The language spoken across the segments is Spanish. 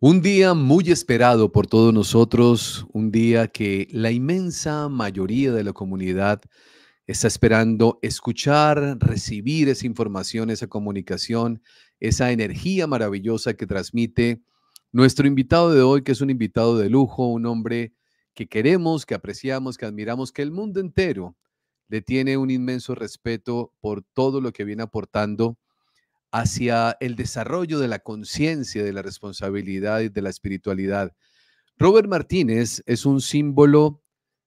Un día muy esperado por todos nosotros, un día que la inmensa mayoría de la comunidad está esperando escuchar, recibir esa información, esa comunicación, esa energía maravillosa que transmite nuestro invitado de hoy, que es un invitado de lujo, un hombre que queremos, que apreciamos, que admiramos, que el mundo entero le tiene un inmenso respeto por todo lo que viene aportando hacia el desarrollo de la conciencia, de la responsabilidad y de la espiritualidad. Robert Martínez es un símbolo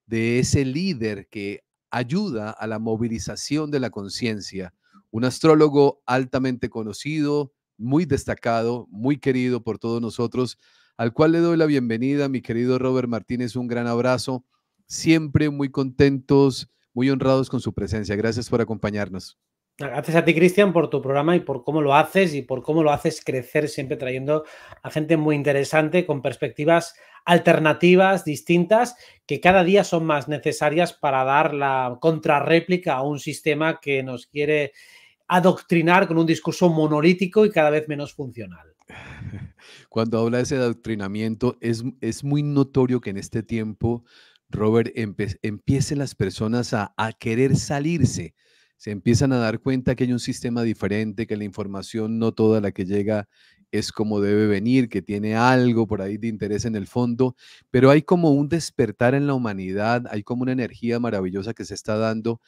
de ese líder que ayuda a la movilización de la conciencia, un astrólogo altamente conocido, muy destacado, muy querido por todos nosotros, al cual le doy la bienvenida, mi querido Robert Martínez, un gran abrazo, siempre muy contentos, muy honrados con su presencia. Gracias por acompañarnos. Gracias a ti, Cristian, por tu programa y por cómo lo haces y por cómo lo haces crecer, siempre trayendo a gente muy interesante con perspectivas alternativas, distintas, que cada día son más necesarias para dar la contrarréplica a un sistema que nos quiere adoctrinar con un discurso monolítico y cada vez menos funcional. Cuando habla de ese adoctrinamiento, es, muy notorio que en este tiempo, Robert, empiecen las personas a querer salirse se empiezan a dar cuenta que hay un sistema diferente, que la información no toda la que llega es como debe venir, que tiene algo por ahí de interés en el fondo, pero hay como un despertar en la humanidad, hay como una energía maravillosa que se está dando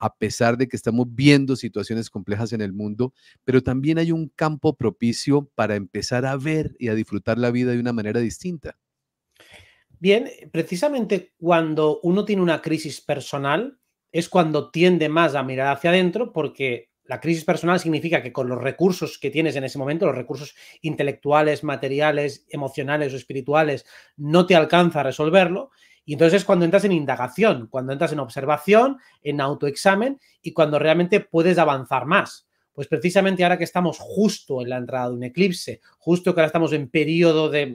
a pesar de que estamos viendo situaciones complejas en el mundo, pero también hay un campo propicio para empezar a ver y a disfrutar la vida de una manera distinta. Bien, precisamente cuando uno tiene una crisis personal, es cuando tiende más a mirar hacia adentro porque la crisis personal significa que con los recursos que tienes en ese momento, los recursos intelectuales, materiales, emocionales o espirituales, no te alcanza a resolverlo. Y entonces es cuando entras en indagación, cuando entras en observación, en autoexamen y cuando realmente puedes avanzar más. Pues precisamente ahora que estamos justo en la entrada de un eclipse, justo que ahora estamos en periodo de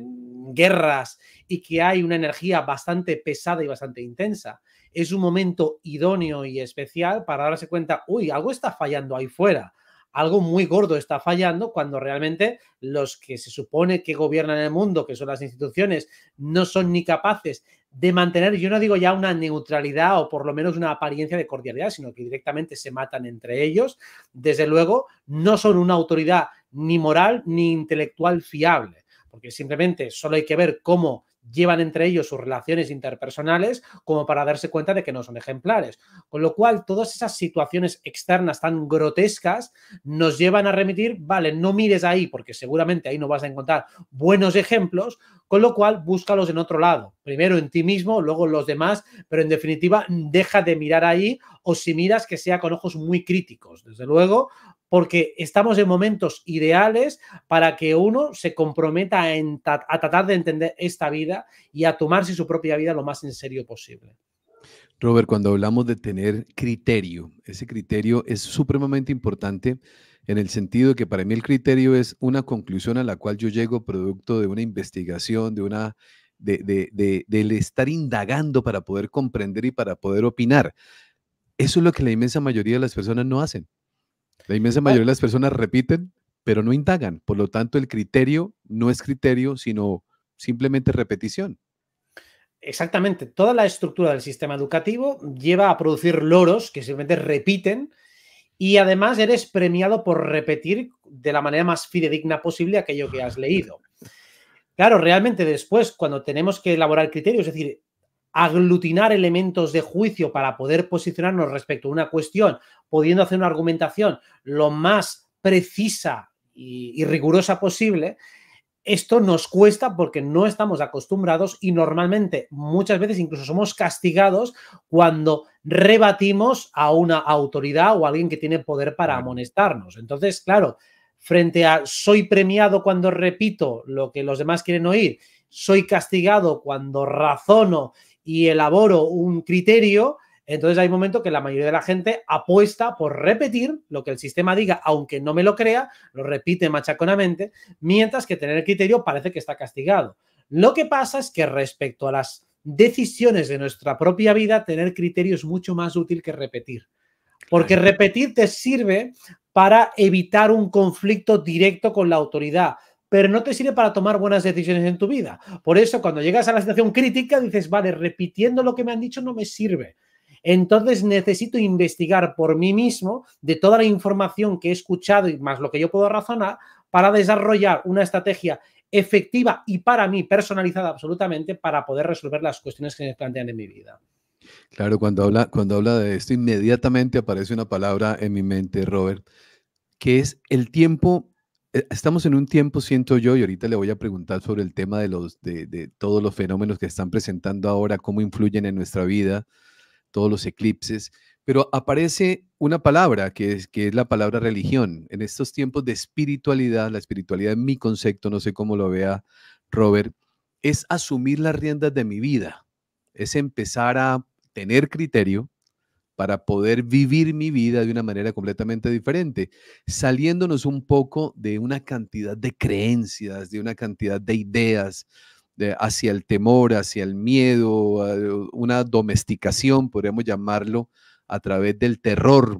guerras y que hay una energía bastante pesada y bastante intensa, es un momento idóneo y especial para darse cuenta, uy, algo está fallando ahí fuera, algo muy gordo está fallando cuando realmente los que se supone que gobiernan el mundo, que son las instituciones, no son ni capaces de mantener, yo no digo ya una neutralidad o por lo menos una apariencia de cordialidad, sino que directamente se matan entre ellos, desde luego no son una autoridad ni moral ni intelectual fiable, porque simplemente solo hay que ver cómo llevan entre ellos sus relaciones interpersonales como para darse cuenta de que no son ejemplares. Con lo cual, todas esas situaciones externas tan grotescas nos llevan a remitir, vale, no mires ahí porque seguramente ahí no vas a encontrar buenos ejemplos, con lo cual búscalos en otro lado. Primero en ti mismo, luego en los demás, pero en definitiva deja de mirar ahí o si miras que sea con ojos muy críticos. Desde luego, porque estamos en momentos ideales para que uno se comprometa a, tratar de entender esta vida y a tomarse su propia vida lo más en serio posible. Robert, cuando hablamos de tener criterio, ese criterio es supremamente importante en el sentido que para mí el criterio es una conclusión a la cual yo llego producto de una investigación, de una de, del estar indagando para poder comprender y para poder opinar. Eso es lo que la inmensa mayoría de las personas no hacen. La inmensa mayoría de las personas repiten, pero no indagan. Por lo tanto, el criterio no es criterio, sino simplemente repetición. Exactamente. Toda la estructura del sistema educativo lleva a producir loros que simplemente repiten y además eres premiado por repetir de la manera más fidedigna posible aquello que has leído. Claro, realmente después, cuando tenemos que elaborar criterios, es decir, aglutinar elementos de juicio para poder posicionarnos respecto a una cuestión, pudiendo hacer una argumentación lo más precisa y, rigurosa posible, esto nos cuesta porque no estamos acostumbrados y normalmente muchas veces incluso somos castigados cuando rebatimos a una autoridad o alguien que tiene poder para amonestarnos. Entonces, claro, frente a soy premiado cuando repito lo que los demás quieren oír, soy castigado cuando razono y elaboro un criterio, entonces hay momento que la mayoría de la gente apuesta por repetir lo que el sistema diga, aunque no me lo crea, lo repite machaconamente, mientras que tener el criterio parece que está castigado. Lo que pasa es que respecto a las decisiones de nuestra propia vida, tener criterio es mucho más útil que repetir. Porque repetir te sirve para evitar un conflicto directo con la autoridad pero no te sirve para tomar buenas decisiones en tu vida. Por eso, cuando llegas a la situación crítica, dices, vale, repitiendo lo que me han dicho no me sirve. Entonces necesito investigar por mí mismo de toda la información que he escuchado y más lo que yo puedo razonar para desarrollar una estrategia efectiva y para mí personalizada absolutamente para poder resolver las cuestiones que me plantean en mi vida. Claro, cuando habla, cuando habla de esto, inmediatamente aparece una palabra en mi mente, Robert, que es el tiempo eh, estamos en un tiempo, siento yo, y ahorita le voy a preguntar sobre el tema de, los, de, todos los fenómenos que están presentando ahora, cómo influyen en nuestra vida, todos los eclipses, pero aparece una palabra que es, que es la palabra religión. En estos tiempos de espiritualidad, la espiritualidad en mi concepto, no sé cómo lo vea Robert, es asumir las riendas de mi vida, es empezar a tener criterio, para poder vivir mi vida de una manera completamente diferente, saliéndonos un poco de una cantidad de creencias, de una cantidad de ideas hacia el temor, hacia el miedo, una domesticación, podríamos llamarlo, a través del terror,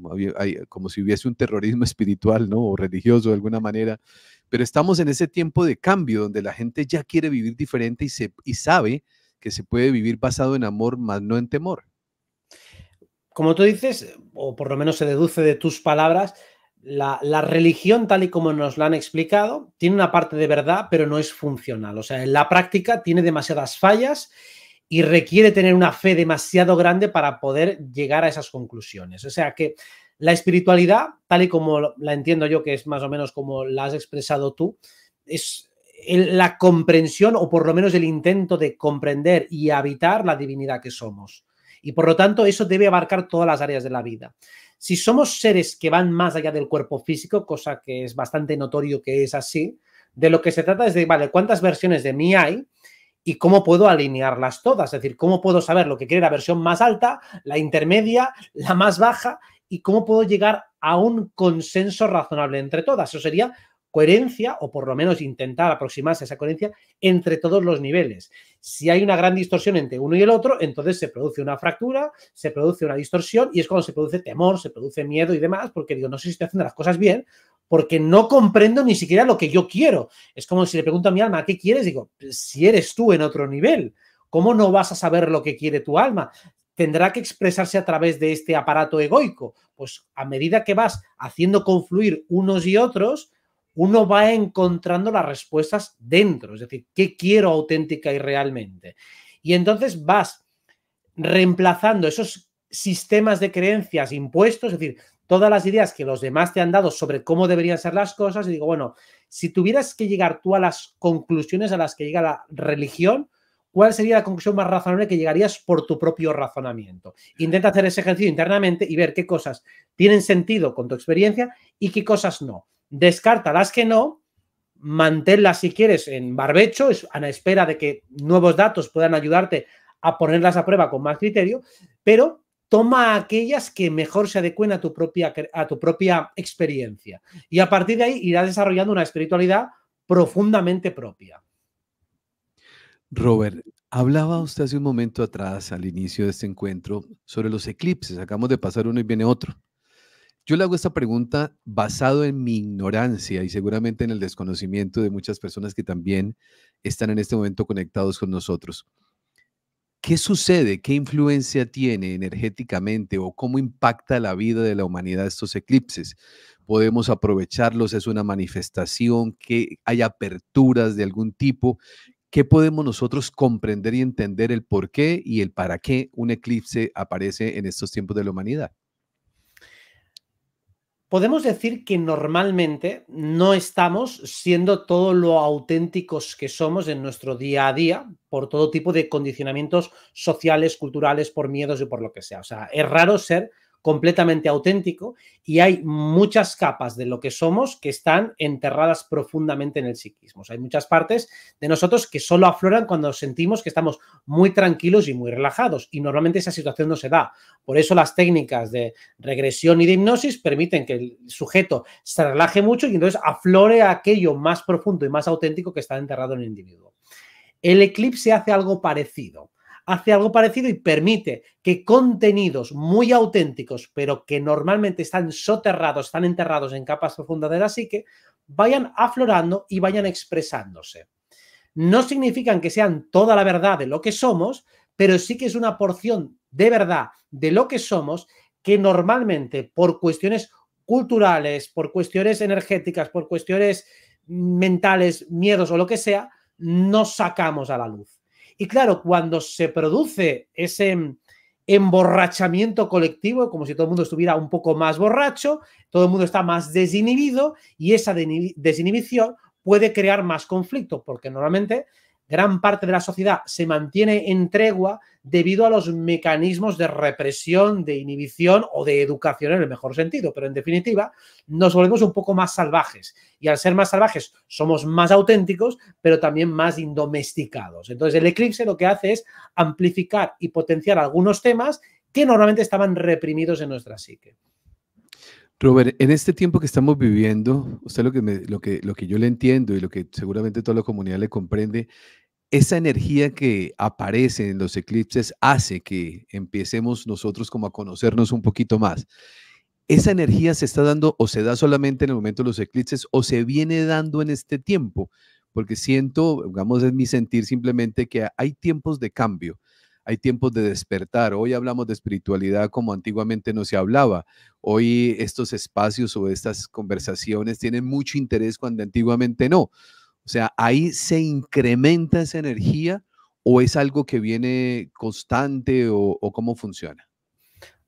como si hubiese un terrorismo espiritual, ¿no? O religioso de alguna manera. Pero estamos en ese tiempo de cambio donde la gente ya quiere vivir diferente y, y sabe que se puede vivir basado en amor, más no en temor como tú dices, o por lo menos se deduce de tus palabras, la, religión, tal y como nos la han explicado, tiene una parte de verdad, pero no es funcional. O sea, en la práctica tiene demasiadas fallas y requiere tener una fe demasiado grande para poder llegar a esas conclusiones. O sea que la espiritualidad, tal y como la entiendo yo, que es más o menos como la has expresado tú, es la comprensión o por lo menos el intento de comprender y habitar la divinidad que somos. Y por lo tanto, eso debe abarcar todas las áreas de la vida. Si somos seres que van más allá del cuerpo físico, cosa que es bastante notorio que es así, de lo que se trata es de, vale, ¿cuántas versiones de mí hay? y cómo puedo alinearlas todas, es decir, cómo puedo saber lo que quiere la versión más alta, la intermedia, la más baja y cómo puedo llegar a un consenso razonable entre todas. Eso sería coherencia o por lo menos intentar aproximarse a esa coherencia entre todos los niveles. Si hay una gran distorsión entre uno y el otro, entonces se produce una fractura, se produce una distorsión y es cuando se produce temor, se produce miedo y demás, porque digo, no sé si estoy haciendo las cosas bien, porque no comprendo ni siquiera lo que yo quiero. Es como si le pregunto a mi alma, ¿qué quieres? Digo, si eres tú en otro nivel, ¿cómo no vas a saber lo que quiere tu alma? Tendrá que expresarse a través de este aparato egoico. Pues a medida que vas haciendo confluir unos y otros, uno va encontrando las respuestas dentro, es decir, ¿qué quiero auténtica y realmente? Y entonces vas reemplazando esos sistemas de creencias impuestos, es decir, todas las ideas que los demás te han dado sobre cómo deberían ser las cosas, y digo, bueno, si tuvieras que llegar tú a las conclusiones a las que llega la religión, ¿cuál sería la conclusión más razonable que llegarías por tu propio razonamiento? Intenta hacer ese ejercicio internamente y ver qué cosas tienen sentido con tu experiencia y qué cosas no descarta las que no, manténlas si quieres en barbecho, a la espera de que nuevos datos puedan ayudarte a ponerlas a prueba con más criterio, pero toma aquellas que mejor se adecuen a tu propia, a tu propia experiencia. Y a partir de ahí irás desarrollando una espiritualidad profundamente propia. Robert, hablaba usted hace un momento atrás, al inicio de este encuentro, sobre los eclipses. Acabamos de pasar uno y viene otro. Yo le hago esta pregunta basado en mi ignorancia y seguramente en el desconocimiento de muchas personas que también están en este momento conectados con nosotros. ¿Qué sucede? ¿Qué influencia tiene energéticamente o cómo impacta la vida de la humanidad estos eclipses? ¿Podemos aprovecharlos? ¿Es una manifestación? ¿Que hay aperturas de algún tipo? ¿Qué podemos nosotros comprender y entender el por qué y el para qué un eclipse aparece en estos tiempos de la humanidad? podemos decir que normalmente no estamos siendo todo lo auténticos que somos en nuestro día a día por todo tipo de condicionamientos sociales, culturales, por miedos y por lo que sea. O sea, es raro ser completamente auténtico y hay muchas capas de lo que somos que están enterradas profundamente en el psiquismo. hay muchas partes de nosotros que solo afloran cuando sentimos que estamos muy tranquilos y muy relajados y normalmente esa situación no se da. Por eso las técnicas de regresión y de hipnosis permiten que el sujeto se relaje mucho y entonces aflore aquello más profundo y más auténtico que está enterrado en el individuo. El eclipse hace algo parecido hace algo parecido y permite que contenidos muy auténticos, pero que normalmente están soterrados, están enterrados en capas profundas de la psique, vayan aflorando y vayan expresándose. No significan que sean toda la verdad de lo que somos, pero sí que es una porción de verdad de lo que somos que normalmente por cuestiones culturales, por cuestiones energéticas, por cuestiones mentales, miedos o lo que sea, no sacamos a la luz. Y claro, cuando se produce ese emborrachamiento colectivo, como si todo el mundo estuviera un poco más borracho, todo el mundo está más desinhibido y esa desinhibición puede crear más conflicto, porque normalmente gran parte de la sociedad se mantiene en tregua debido a los mecanismos de represión, de inhibición o de educación en el mejor sentido. Pero en definitiva, nos volvemos un poco más salvajes. Y al ser más salvajes, somos más auténticos, pero también más indomesticados. Entonces, el eclipse lo que hace es amplificar y potenciar algunos temas que normalmente estaban reprimidos en nuestra psique. Robert, en este tiempo que estamos viviendo, usted lo que, lo que, lo que yo le entiendo y lo que seguramente toda la comunidad le comprende esa energía que aparece en los eclipses hace que empecemos nosotros como a conocernos un poquito más. ¿Esa energía se está dando o se da solamente en el momento de los eclipses o se viene dando en este tiempo? Porque siento, digamos, es mi sentir simplemente que hay tiempos de cambio, hay tiempos de despertar. Hoy hablamos de espiritualidad como antiguamente no se hablaba. Hoy estos espacios o estas conversaciones tienen mucho interés cuando antiguamente no. O sea, ahí se incrementa esa energía o es algo que viene constante o, cómo funciona.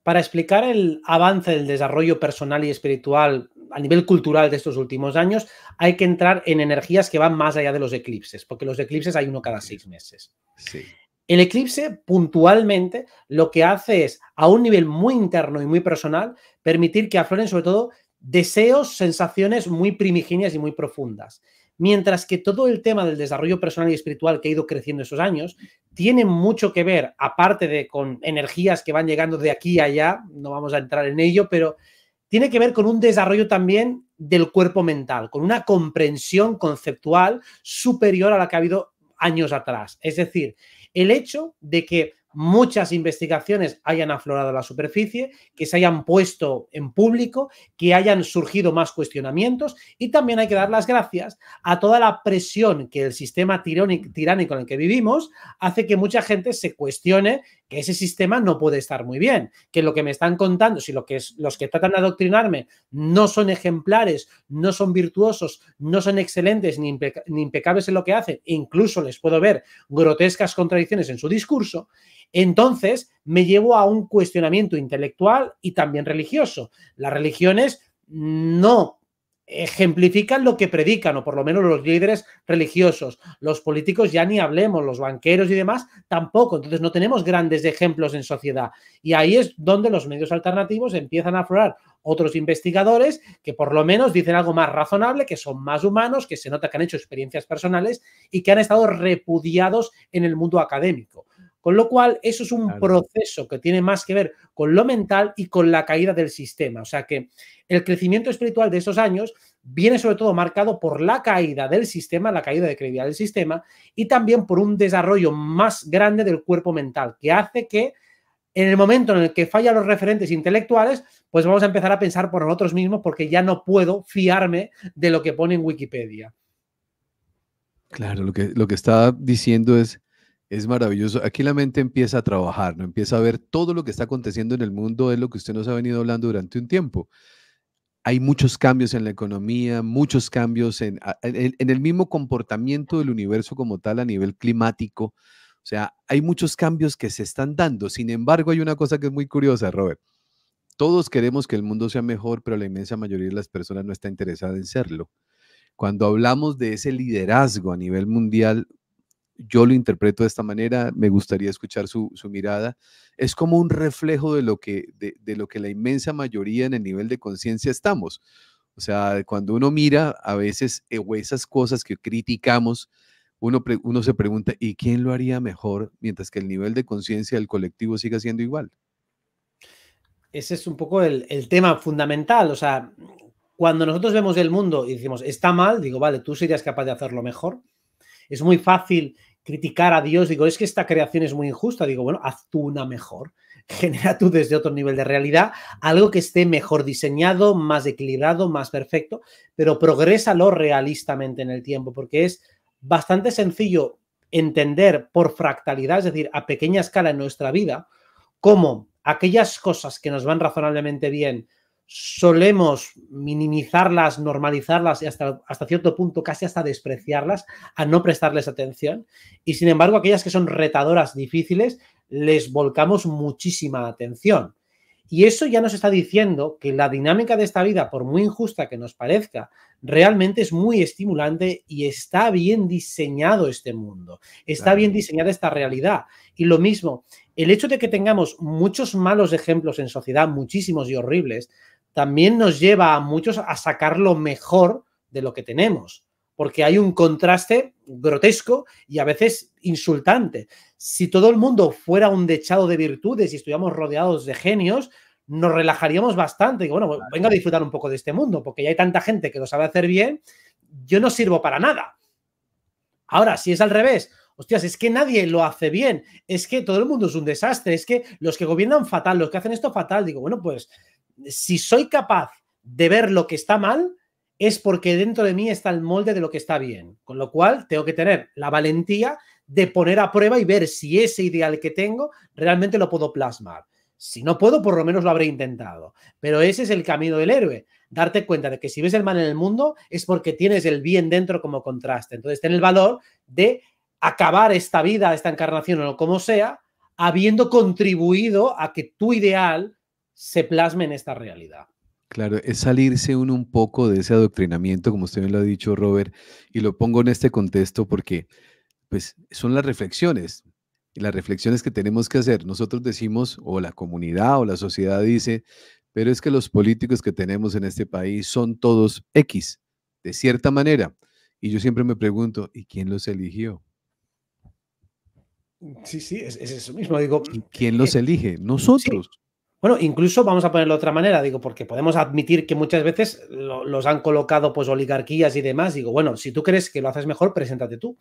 Para explicar el avance del desarrollo personal y espiritual a nivel cultural de estos últimos años, hay que entrar en energías que van más allá de los eclipses, porque los eclipses hay uno cada seis meses. Sí. El eclipse puntualmente lo que hace es, a un nivel muy interno y muy personal, permitir que afloren sobre todo deseos, sensaciones muy primigenias y muy profundas. Mientras que todo el tema del desarrollo personal y espiritual que ha ido creciendo esos años tiene mucho que ver, aparte de con energías que van llegando de aquí a allá, no vamos a entrar en ello, pero tiene que ver con un desarrollo también del cuerpo mental, con una comprensión conceptual superior a la que ha habido años atrás. Es decir, el hecho de que muchas investigaciones hayan aflorado la superficie, que se hayan puesto en público, que hayan surgido más cuestionamientos y también hay que dar las gracias a toda la presión que el sistema tiránico en el que vivimos hace que mucha gente se cuestione que ese sistema no puede estar muy bien, que lo que me están contando, si lo que es, los que tratan de adoctrinarme no son ejemplares, no son virtuosos, no son excelentes ni impecables en lo que hacen, e incluso les puedo ver grotescas contradicciones en su discurso, entonces me llevo a un cuestionamiento intelectual y también religioso. Las religiones no ejemplifican lo que predican, o por lo menos los líderes religiosos. Los políticos ya ni hablemos, los banqueros y demás tampoco. Entonces no tenemos grandes ejemplos en sociedad. Y ahí es donde los medios alternativos empiezan a aflorar otros investigadores que por lo menos dicen algo más razonable, que son más humanos, que se nota que han hecho experiencias personales y que han estado repudiados en el mundo académico. Con lo cual, eso es un proceso que tiene más que ver con lo mental y con la caída del sistema. O sea que el crecimiento espiritual de esos años viene sobre todo marcado por la caída del sistema, la caída de credibilidad del sistema y también por un desarrollo más grande del cuerpo mental, que hace que en el momento en el que fallan los referentes intelectuales, pues vamos a empezar a pensar por nosotros mismos porque ya no puedo fiarme de lo que pone en Wikipedia. Claro, lo que, lo que está diciendo es es maravilloso. Aquí la mente empieza a trabajar, ¿no? Empieza a ver todo lo que está aconteciendo en el mundo, es lo que usted nos ha venido hablando durante un tiempo. Hay muchos cambios en la economía, muchos cambios en, el mismo comportamiento del universo como tal a nivel climático. O sea, hay muchos cambios que se están dando. Sin embargo, hay una cosa que es muy curiosa, Robert. Todos queremos que el mundo sea mejor, pero la inmensa mayoría de las personas no está interesada en serlo. Cuando hablamos de ese liderazgo a nivel mundial, yo lo interpreto de esta manera, me gustaría escuchar su, mirada, es como un reflejo de lo, que, de, lo que la inmensa mayoría en el nivel de conciencia estamos. O sea, cuando uno mira a veces eh, esas cosas que criticamos, uno, uno se pregunta, ¿y quién lo haría mejor mientras que el nivel de conciencia del colectivo siga siendo igual? Ese es un poco el, el tema fundamental. O sea, cuando nosotros vemos el mundo y decimos, está mal, digo, vale, tú serías capaz de hacerlo mejor es muy fácil criticar a Dios, digo, es que esta creación es muy injusta, digo, bueno, haz tú una mejor, genera tú desde otro nivel de realidad algo que esté mejor diseñado, más equilibrado, más perfecto, pero progrésalo realistamente en el tiempo, porque es bastante sencillo entender por fractalidad, es decir, a pequeña escala en nuestra vida, cómo aquellas cosas que nos van razonablemente bien solemos minimizarlas, normalizarlas y hasta, hasta cierto punto casi hasta despreciarlas, a no prestarles atención. Y sin embargo, aquellas que son retadoras, difíciles, les volcamos muchísima atención. Y eso ya nos está diciendo que la dinámica de esta vida, por muy injusta que nos parezca, realmente es muy estimulante y está bien diseñado este mundo, está bien diseñada esta realidad. Y lo mismo, el hecho de que tengamos muchos malos ejemplos en sociedad, muchísimos y horribles, también nos lleva a muchos a sacar lo mejor de lo que tenemos, porque hay un contraste grotesco y a veces insultante. Si todo el mundo fuera un dechado de virtudes y estuviéramos rodeados de genios, nos relajaríamos bastante. Y bueno, venga a disfrutar un poco de este mundo, porque ya hay tanta gente que lo sabe hacer bien, yo no sirvo para nada. Ahora, si es al revés, hostias, es que nadie lo hace bien, es que todo el mundo es un desastre, es que los que gobiernan fatal, los que hacen esto fatal, digo, bueno, pues si soy capaz de ver lo que está mal, es porque dentro de mí está el molde de lo que está bien. Con lo cual, tengo que tener la valentía de poner a prueba y ver si ese ideal que tengo realmente lo puedo plasmar. Si no puedo, por lo menos lo habré intentado. Pero ese es el camino del héroe. Darte cuenta de que si ves el mal en el mundo es porque tienes el bien dentro como contraste. Entonces, ten el valor de acabar esta vida, esta encarnación o como sea, habiendo contribuido a que tu ideal se plasme en esta realidad. Claro, es salirse uno un poco de ese adoctrinamiento, como usted me lo ha dicho, Robert, y lo pongo en este contexto porque pues, son las reflexiones, las reflexiones que tenemos que hacer. Nosotros decimos, o la comunidad o la sociedad dice, pero es que los políticos que tenemos en este país son todos X, de cierta manera. Y yo siempre me pregunto, ¿y quién los eligió? Sí, sí, es, eso mismo. Digo, ¿Y ¿Quién los eh, elige? Nosotros. Bueno, incluso vamos a ponerlo de otra manera, digo, porque podemos admitir que muchas veces los han colocado pues oligarquías y demás. Digo, bueno, si tú crees que lo haces mejor, preséntate tú.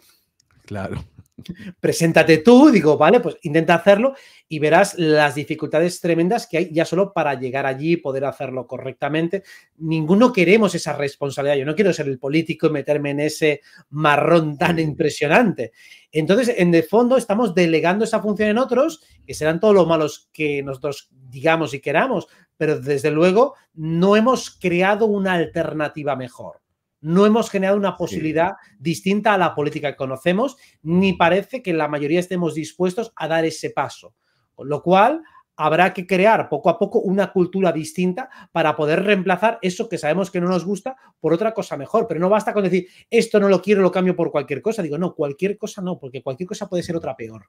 Claro. Preséntate tú, digo, vale, pues intenta hacerlo y verás las dificultades tremendas que hay ya solo para llegar allí y poder hacerlo correctamente. Ninguno queremos esa responsabilidad. Yo no quiero ser el político y meterme en ese marrón tan impresionante. Entonces, en el fondo, estamos delegando esa función en otros, que serán todos los malos que nosotros digamos y queramos, pero desde luego no hemos creado una alternativa mejor no hemos generado una posibilidad distinta a la política que conocemos, ni parece que la mayoría estemos dispuestos a dar ese paso. Con lo cual, habrá que crear poco a poco una cultura distinta para poder reemplazar eso que sabemos que no nos gusta por otra cosa mejor. Pero no basta con decir, esto no lo quiero, lo cambio por cualquier cosa. Digo, no, cualquier cosa no, porque cualquier cosa puede ser otra peor.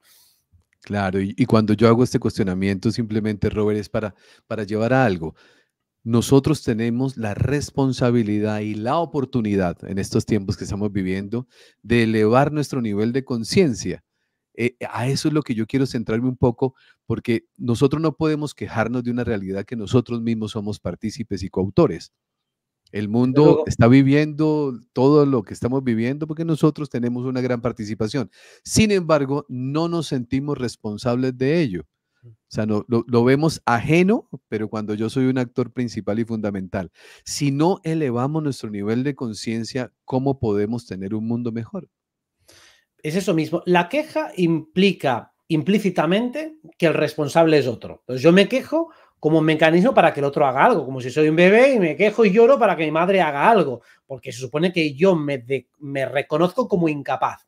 Claro, y, cuando yo hago este cuestionamiento simplemente, Robert, es para, para llevar a algo nosotros tenemos la responsabilidad y la oportunidad en estos tiempos que estamos viviendo de elevar nuestro nivel de conciencia. Eh, a eso es lo que yo quiero centrarme un poco, porque nosotros no podemos quejarnos de una realidad que nosotros mismos somos partícipes y coautores. El mundo está viviendo todo lo que estamos viviendo porque nosotros tenemos una gran participación. Sin embargo, no nos sentimos responsables de ello. O sea, lo, vemos ajeno, pero cuando yo soy un actor principal y fundamental. Si no elevamos nuestro nivel de conciencia, ¿cómo podemos tener un mundo mejor? Es eso mismo. La queja implica implícitamente que el responsable es otro. Entonces yo me quejo como un mecanismo para que el otro haga algo, como si soy un bebé y me quejo y lloro para que mi madre haga algo, porque se supone que yo me reconozco como incapaz.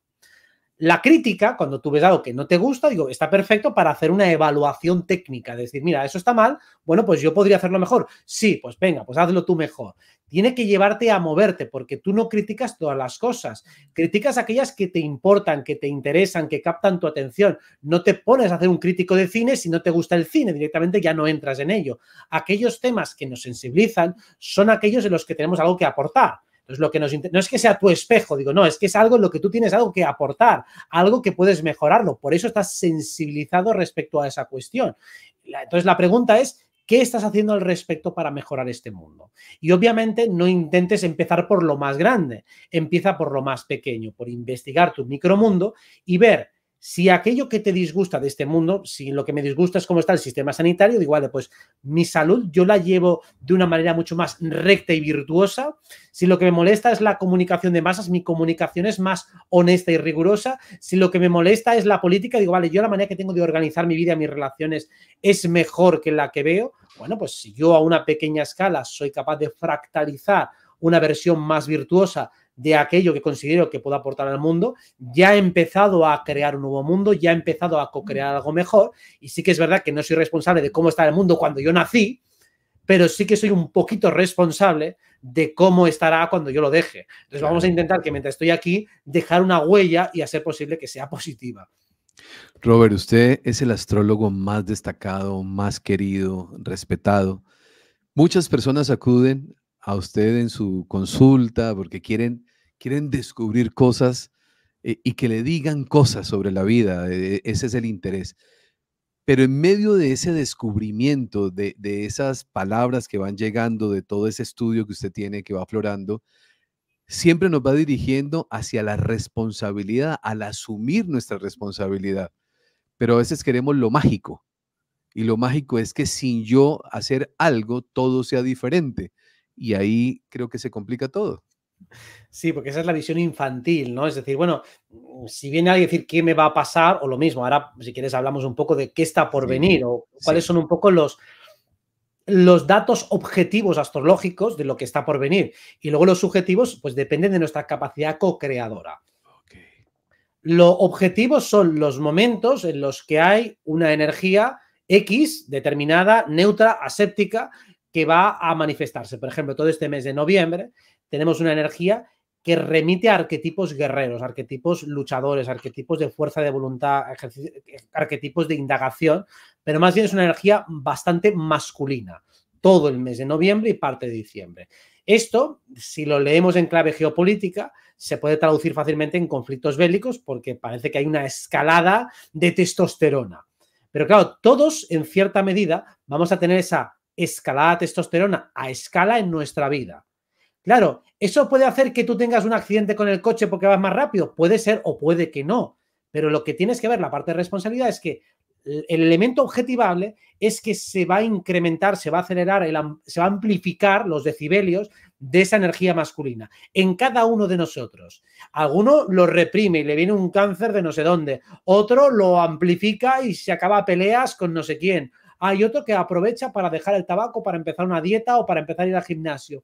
La crítica, cuando tú ves algo que no te gusta, digo, está perfecto para hacer una evaluación técnica, decir, mira, eso está mal, bueno, pues yo podría hacerlo mejor. Sí, pues venga, pues hazlo tú mejor. Tiene que llevarte a moverte, porque tú no criticas todas las cosas, criticas aquellas que te importan, que te interesan, que captan tu atención. No te pones a hacer un crítico de cine si no te gusta el cine, directamente ya no entras en ello. Aquellos temas que nos sensibilizan son aquellos en los que tenemos algo que aportar lo que nos no es que sea tu espejo, digo, no, es que es algo en lo que tú tienes algo que aportar, algo que puedes mejorarlo. Por eso estás sensibilizado respecto a esa cuestión. Entonces, la pregunta es, ¿Qué estás haciendo al respecto para mejorar este mundo? Y obviamente no intentes empezar por lo más grande, empieza por lo más pequeño, por investigar tu micromundo y ver si aquello que te disgusta de este mundo, si lo que me disgusta es cómo está el sistema sanitario, digo, vale, pues mi salud yo la llevo de una manera mucho más recta y virtuosa. Si lo que me molesta es la comunicación de masas, mi comunicación es más honesta y rigurosa. Si lo que me molesta es la política, digo, vale, yo la manera que tengo de organizar mi vida, mis relaciones, es mejor que la que veo. Bueno, pues si yo a una pequeña escala soy capaz de fractalizar una versión más virtuosa de aquello que considero que puedo aportar al mundo, ya he empezado a crear un nuevo mundo, ya he empezado a co-crear algo mejor, y sí que es verdad que no soy responsable de cómo está el mundo cuando yo nací, pero sí que soy un poquito responsable de cómo estará cuando yo lo deje. Entonces vamos a intentar que mientras estoy aquí, dejar una huella y hacer posible que sea positiva. Robert, usted es el astrólogo más destacado, más querido, respetado. Muchas personas acuden a usted en su consulta porque quieren quieren descubrir cosas eh, y que le digan cosas sobre la vida. Eh, ese es el interés. Pero en medio de ese descubrimiento, de, de, esas palabras que van llegando, de todo ese estudio que usted tiene, que va aflorando, siempre nos va dirigiendo hacia la responsabilidad, al asumir nuestra responsabilidad. Pero a veces queremos lo mágico. Y lo mágico es que sin yo hacer algo, todo sea diferente. Y ahí creo que se complica todo. Sí, porque esa es la visión infantil, ¿no? Es decir, bueno, si viene alguien a decir qué me va a pasar, o lo mismo, ahora si quieres hablamos un poco de qué está por venir o cuáles son un poco los, los datos objetivos astrológicos de lo que está por venir. Y luego los subjetivos, pues dependen de nuestra capacidad co-creadora. Los objetivos son los momentos en los que hay una energía X determinada, neutra, aséptica, que va a manifestarse. Por ejemplo, todo este mes de noviembre tenemos una energía que remite a arquetipos guerreros, arquetipos luchadores, arquetipos de fuerza de voluntad, arquetipos de indagación, pero más bien es una energía bastante masculina, todo el mes de noviembre y parte de diciembre. Esto, si lo leemos en clave geopolítica, se puede traducir fácilmente en conflictos bélicos porque parece que hay una escalada de testosterona. Pero claro, todos en cierta medida vamos a tener esa escalada de testosterona a escala en nuestra vida. Claro, ¿eso puede hacer que tú tengas un accidente con el coche porque vas más rápido? Puede ser o puede que no. Pero lo que tienes que ver, la parte de responsabilidad, es que el elemento objetivable es que se va a incrementar, se va a acelerar, se va a amplificar los decibelios de esa energía masculina en cada uno de nosotros. Alguno lo reprime y le viene un cáncer de no sé dónde, otro lo amplifica y se acaba peleas con no sé quién. Hay otro que aprovecha para dejar el tabaco, para empezar una dieta o para empezar a ir al gimnasio.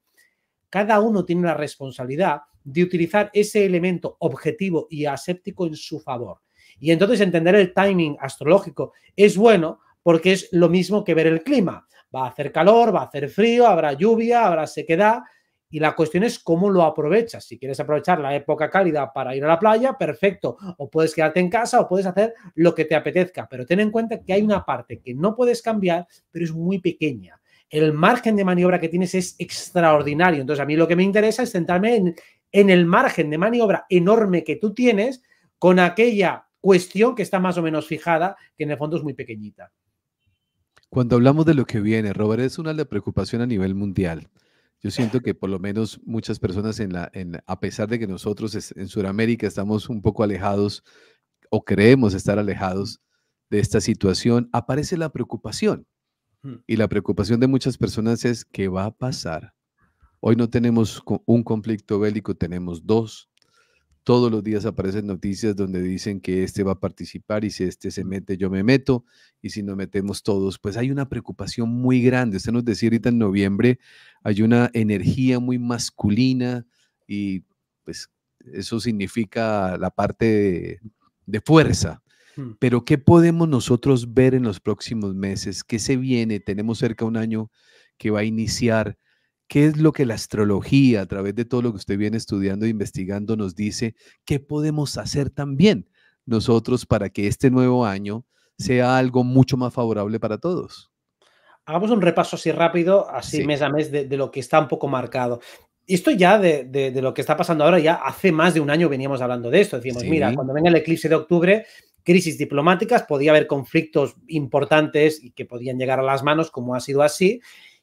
Cada uno tiene la responsabilidad de utilizar ese elemento objetivo y aséptico en su favor. Y entonces entender el timing astrológico es bueno porque es lo mismo que ver el clima. Va a hacer calor, va a hacer frío, habrá lluvia, habrá sequedad. Y la cuestión es cómo lo aprovechas. Si quieres aprovechar la época cálida para ir a la playa, perfecto. O puedes quedarte en casa o puedes hacer lo que te apetezca. Pero ten en cuenta que hay una parte que no puedes cambiar, pero es muy pequeña el margen de maniobra que tienes es extraordinario. Entonces, a mí lo que me interesa es centrarme en, el margen de maniobra enorme que tú tienes con aquella cuestión que está más o menos fijada, que en el fondo es muy pequeñita. Cuando hablamos de lo que viene, Robert, es una de preocupación a nivel mundial. Yo siento que por lo menos muchas personas, a pesar de que nosotros en Sudamérica estamos un poco alejados o creemos estar alejados de esta situación, aparece la preocupación. Y la preocupación de muchas personas es qué va a pasar. Hoy no tenemos un conflicto bélico, tenemos dos. Todos los días aparecen noticias donde dicen que este va a participar y si este se mete, yo me meto. Y si nos metemos todos, pues hay una preocupación muy grande. Usted nos decía ahorita en noviembre, hay una energía muy masculina y pues eso significa la parte de fuerza. Hmm. Pero ¿qué podemos nosotros ver en los próximos meses? ¿Qué se viene? Tenemos cerca un año que va a iniciar. ¿Qué es lo que la astrología, a través de todo lo que usted viene estudiando e investigando, nos dice? ¿Qué podemos hacer también nosotros para que este nuevo año sea algo mucho más favorable para todos? Hagamos un repaso así rápido, así mes a mes, de, lo que está un poco marcado. Esto ya de, lo que está pasando ahora, ya hace más de un año veníamos hablando de esto. Decíamos, mira, cuando venga el eclipse de octubre, crisis diplomáticas, podía haber conflictos importantes y que podían llegar a las manos, como ha sido así,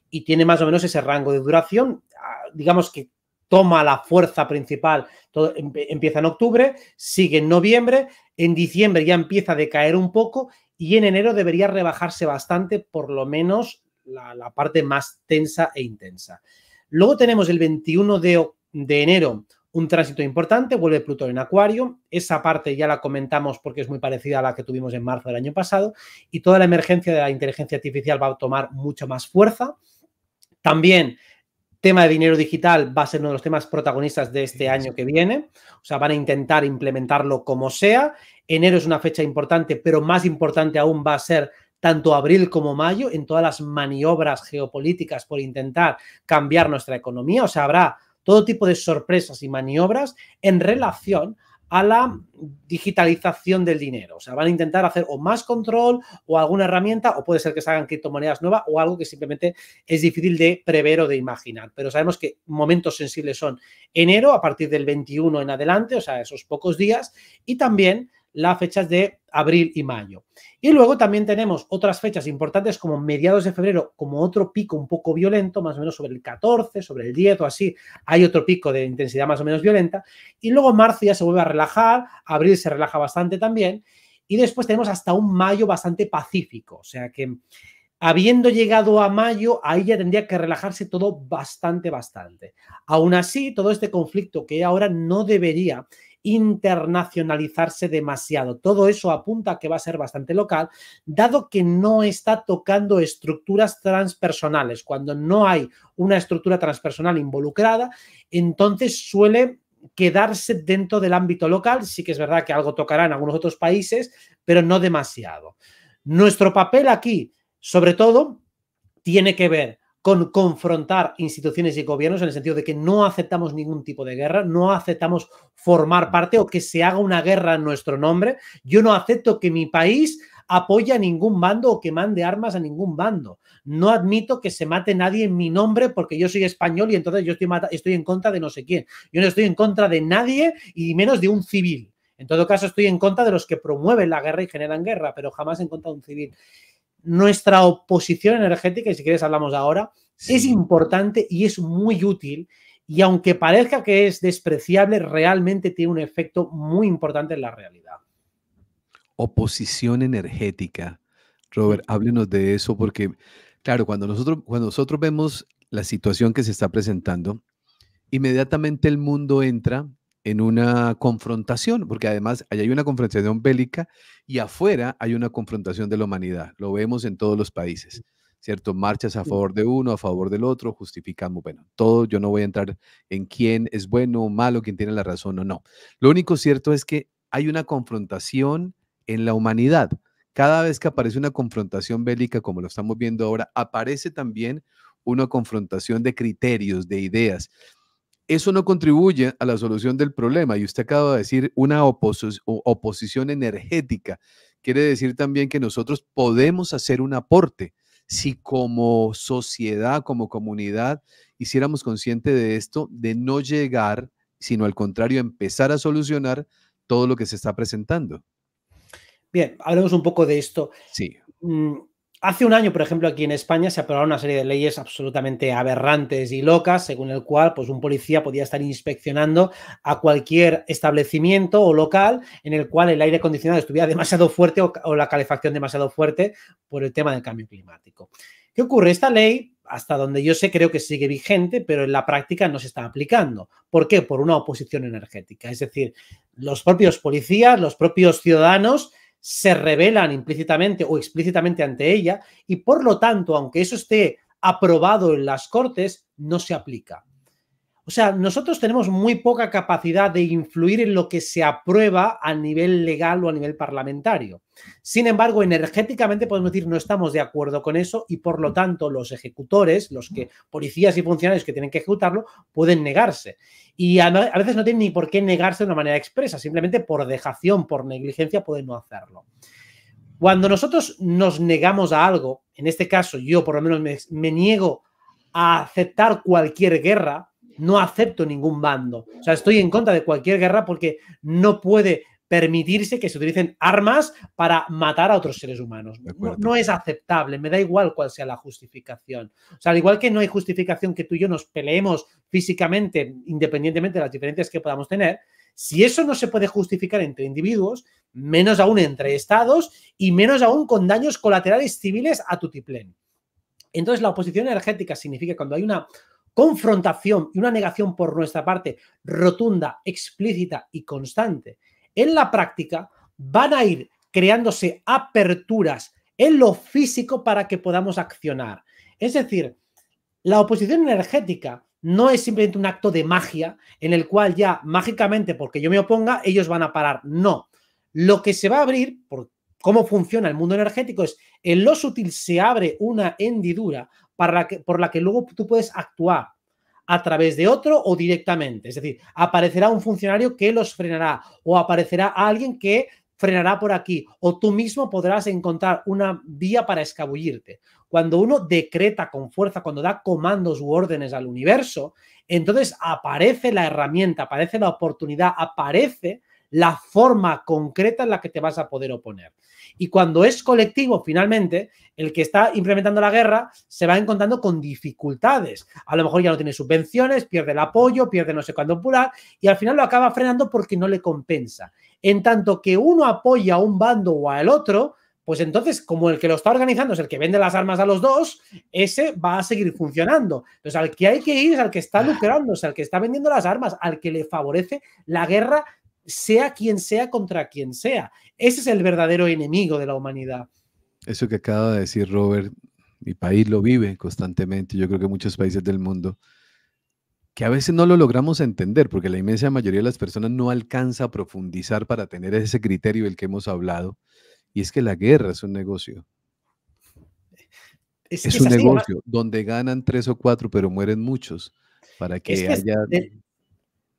y tiene más o menos ese rango de duración. Ah, digamos que toma la fuerza principal, todo, empieza en octubre, sigue en noviembre, en diciembre ya empieza a decaer un poco y en enero debería rebajarse bastante, por lo menos la, parte más tensa e intensa. Luego tenemos el 21 de, de enero un tránsito importante, vuelve Plutón en Acuario, esa parte ya la comentamos porque es muy parecida a la que tuvimos en marzo del año pasado, y toda la emergencia de la inteligencia artificial va a tomar mucho más fuerza. También tema de dinero digital va a ser uno de los temas protagonistas de este año que viene, o sea, van a intentar implementarlo como sea. Enero es una fecha importante, pero más importante aún va a ser tanto abril como mayo en todas las maniobras geopolíticas por intentar cambiar nuestra economía, o sea, habrá todo tipo de sorpresas y maniobras en relación a la digitalización del dinero. O sea, van a intentar hacer o más control o alguna herramienta, o puede ser que salgan criptomonedas nuevas o algo que simplemente es difícil de prever o de imaginar. Pero sabemos que momentos sensibles son enero, a partir del 21 en adelante, o sea, esos pocos días, y también las fechas de abril y mayo. Y luego también tenemos otras fechas importantes como mediados de febrero, como otro pico un poco violento, más o menos sobre el 14, sobre el 10 o así, hay otro pico de intensidad más o menos violenta. Y luego marzo ya se vuelve a relajar, abril se relaja bastante también. Y después tenemos hasta un mayo bastante pacífico. O sea que habiendo llegado a mayo, ahí ya tendría que relajarse todo bastante, bastante. Aún así, todo este conflicto que ahora no debería internacionalizarse demasiado. Todo eso apunta a que va a ser bastante local, dado que no está tocando estructuras transpersonales. Cuando no hay una estructura transpersonal involucrada, entonces suele quedarse dentro del ámbito local. Sí que es verdad que algo tocará en algunos otros países, pero no demasiado. Nuestro papel aquí, sobre todo, tiene que ver con confrontar instituciones y gobiernos en el sentido de que no aceptamos ningún tipo de guerra, no aceptamos formar parte o que se haga una guerra en nuestro nombre. Yo no acepto que mi país apoye a ningún bando o que mande armas a ningún bando. No admito que se mate nadie en mi nombre porque yo soy español y entonces yo estoy, estoy en contra de no sé quién. Yo no estoy en contra de nadie y menos de un civil. En todo caso, estoy en contra de los que promueven la guerra y generan guerra, pero jamás en contra de un civil nuestra oposición energética, y si quieres hablamos ahora, es importante y es muy útil. Y aunque parezca que es despreciable, realmente tiene un efecto muy importante en la realidad. Oposición energética. Robert, háblenos de eso porque, claro, cuando nosotros, cuando nosotros vemos la situación que se está presentando, inmediatamente el mundo entra en una confrontación, porque además hay una confrontación bélica y afuera hay una confrontación de la humanidad. Lo vemos en todos los países, ¿cierto? Marchas a favor de uno, a favor del otro, justificamos, bueno, todo, yo no voy a entrar en quién es bueno o malo, quién tiene la razón o no. Lo único cierto es que hay una confrontación en la humanidad. Cada vez que aparece una confrontación bélica, como lo estamos viendo ahora, aparece también una confrontación de criterios, de ideas. Eso no contribuye a la solución del problema. Y usted acaba de decir una oposición energética. Quiere decir también que nosotros podemos hacer un aporte. Si como sociedad, como comunidad, hiciéramos consciente de esto, de no llegar, sino al contrario, empezar a solucionar todo lo que se está presentando. Bien, hablemos un poco de esto. Sí. Mm, Hace un año, por ejemplo, aquí en España se aprobaron una serie de leyes absolutamente aberrantes y locas, según el cual pues, un policía podía estar inspeccionando a cualquier establecimiento o local en el cual el aire acondicionado estuviera demasiado fuerte o, o la calefacción demasiado fuerte por el tema del cambio climático. ¿Qué ocurre? Esta ley, hasta donde yo sé, creo que sigue vigente, pero en la práctica no se está aplicando. ¿Por qué? Por una oposición energética. Es decir, los propios policías, los propios ciudadanos se revelan implícitamente o explícitamente ante ella y por lo tanto, aunque eso esté aprobado en las Cortes, no se aplica. O sea, nosotros tenemos muy poca capacidad de influir en lo que se aprueba a nivel legal o a nivel parlamentario. Sin embargo, energéticamente podemos decir no estamos de acuerdo con eso y por lo tanto los ejecutores, los que policías y funcionarios que tienen que ejecutarlo, pueden negarse. Y a, veces no tienen ni por qué negarse de una manera expresa, simplemente por dejación, por negligencia pueden no hacerlo. Cuando nosotros nos negamos a algo, en este caso yo por lo menos me niego a aceptar cualquier guerra, no acepto ningún bando. O sea, estoy en contra de cualquier guerra porque no puede permitirse que se utilicen armas para matar a otros seres humanos. No, es aceptable, me da igual cuál sea la justificación. O sea, al igual que no hay justificación que tú y yo nos peleemos físicamente, independientemente de las diferencias que podamos tener, si eso no se puede justificar entre individuos, menos aún entre estados y menos aún con daños colaterales civiles a tutiplén. Entonces, la oposición energética significa cuando hay una confrontación y una negación por nuestra parte rotunda, explícita y constante, en la práctica van a ir creándose aperturas en lo físico para que podamos accionar. Es decir, la oposición energética no es simplemente un acto de magia en el cual ya mágicamente, porque yo me oponga, ellos van a parar. No. Lo que se va a abrir, por cómo funciona el mundo energético, es en lo sutil se abre una hendidura por la que luego tú puedes actuar a través de otro o directamente. Es decir, aparecerá un funcionario que los frenará o aparecerá alguien que frenará por aquí o tú mismo podrás encontrar una vía para escabullirte. Cuando uno decreta con fuerza, cuando da comandos u órdenes al universo, entonces aparece la herramienta, aparece la oportunidad, aparece la forma concreta en la que te vas a poder oponer. Y cuando es colectivo, finalmente, el que está implementando la guerra se va encontrando con dificultades. A lo mejor ya no tiene subvenciones, pierde el apoyo, pierde no sé cuándo popular y al final lo acaba frenando porque no le compensa. En tanto que uno apoya a un bando o al otro, pues entonces, como el que lo está organizando es el que vende las armas a los dos, ese va a seguir funcionando. Entonces, al que hay que ir es al que está lucrándose, al que está vendiendo las armas, al que le favorece la guerra sea quien sea contra quien sea. Ese es el verdadero enemigo de la humanidad. Eso que acaba de decir Robert, mi país lo vive constantemente, yo creo que muchos países del mundo, que a veces no lo logramos entender, porque la inmensa mayoría de las personas no alcanza a profundizar para tener ese criterio del que hemos hablado, y es que la guerra es un negocio. Es, un negocio donde ganan tres o cuatro, pero mueren muchos, para que, haya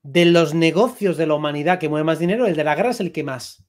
de los negocios de la humanidad que mueve más dinero, el de la guerra es el que más.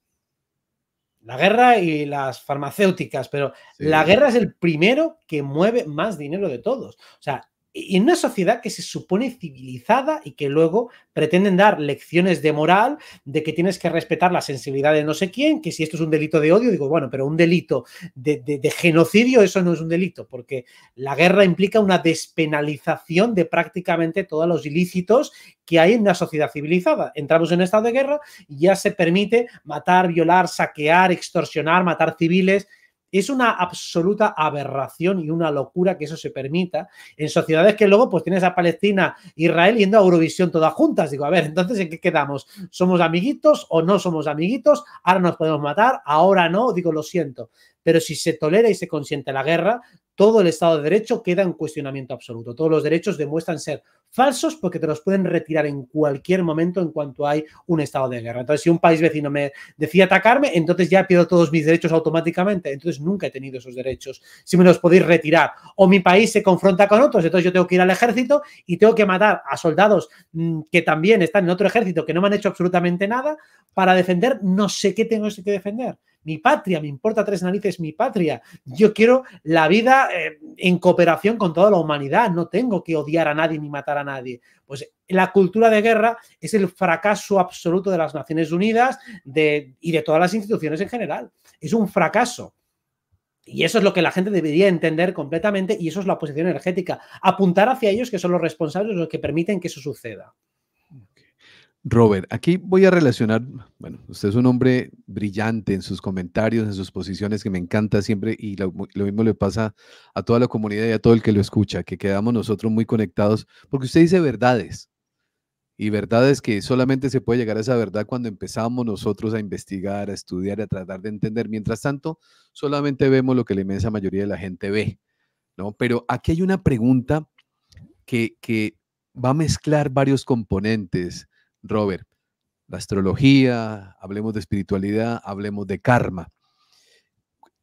La guerra y las farmacéuticas, pero la guerra es el primero que mueve más dinero de todos. O sea, en una sociedad que se supone civilizada y que luego pretenden dar lecciones de moral, de que tienes que respetar la sensibilidad de no sé quién, que si esto es un delito de odio, digo, bueno, pero un delito de, genocidio, eso no es un delito, porque la guerra implica una despenalización de prácticamente todos los ilícitos que hay en una sociedad civilizada. Entramos en estado de guerra y ya se permite matar, violar, saquear, extorsionar, matar civiles, es una absoluta aberración y una locura que eso se permita en sociedades que luego pues tienes a Palestina, Israel yendo a Eurovisión todas juntas. Digo, a ver, entonces ¿en qué quedamos? ¿Somos amiguitos o no somos amiguitos? Ahora nos podemos matar, ahora no, digo, lo siento. Pero si se tolera y se consiente la guerra, todo el Estado de Derecho queda en cuestionamiento absoluto. Todos los derechos demuestran ser falsos porque te los pueden retirar en cualquier momento en cuanto hay un estado de guerra. Entonces, si un país vecino me decía atacarme, entonces ya pierdo todos mis derechos automáticamente. Entonces, nunca he tenido esos derechos. Si me los podéis retirar. O mi país se confronta con otros, entonces yo tengo que ir al ejército y tengo que matar a soldados mm, que también están en otro ejército que no me han hecho absolutamente nada para defender no sé qué tengo que defender mi patria, me importa tres narices mi patria, yo quiero la vida eh, en cooperación con toda la humanidad, no tengo que odiar a nadie ni matar a nadie. Pues la cultura de guerra es el fracaso absoluto de las Naciones Unidas y de todas las instituciones en general. Es un fracaso. Y eso es lo que la gente debería entender completamente y eso es la oposición energética. Apuntar hacia ellos que son los responsables, los que permiten que eso suceda. Robert, aquí voy a relacionar, bueno, usted es un hombre brillante en sus comentarios, en sus posiciones, que me encanta siempre, y lo, mismo le pasa a toda la comunidad y a todo el que lo escucha, que quedamos nosotros muy conectados, porque usted dice verdades, y verdades que solamente se puede llegar a esa verdad cuando empezamos nosotros a investigar, a estudiar, a tratar de entender. Mientras tanto, solamente vemos lo que la inmensa mayoría de la gente ve, ¿no? Pero aquí hay una pregunta que, que va a mezclar varios componentes Robert. La astrología, hablemos de espiritualidad, hablemos de karma.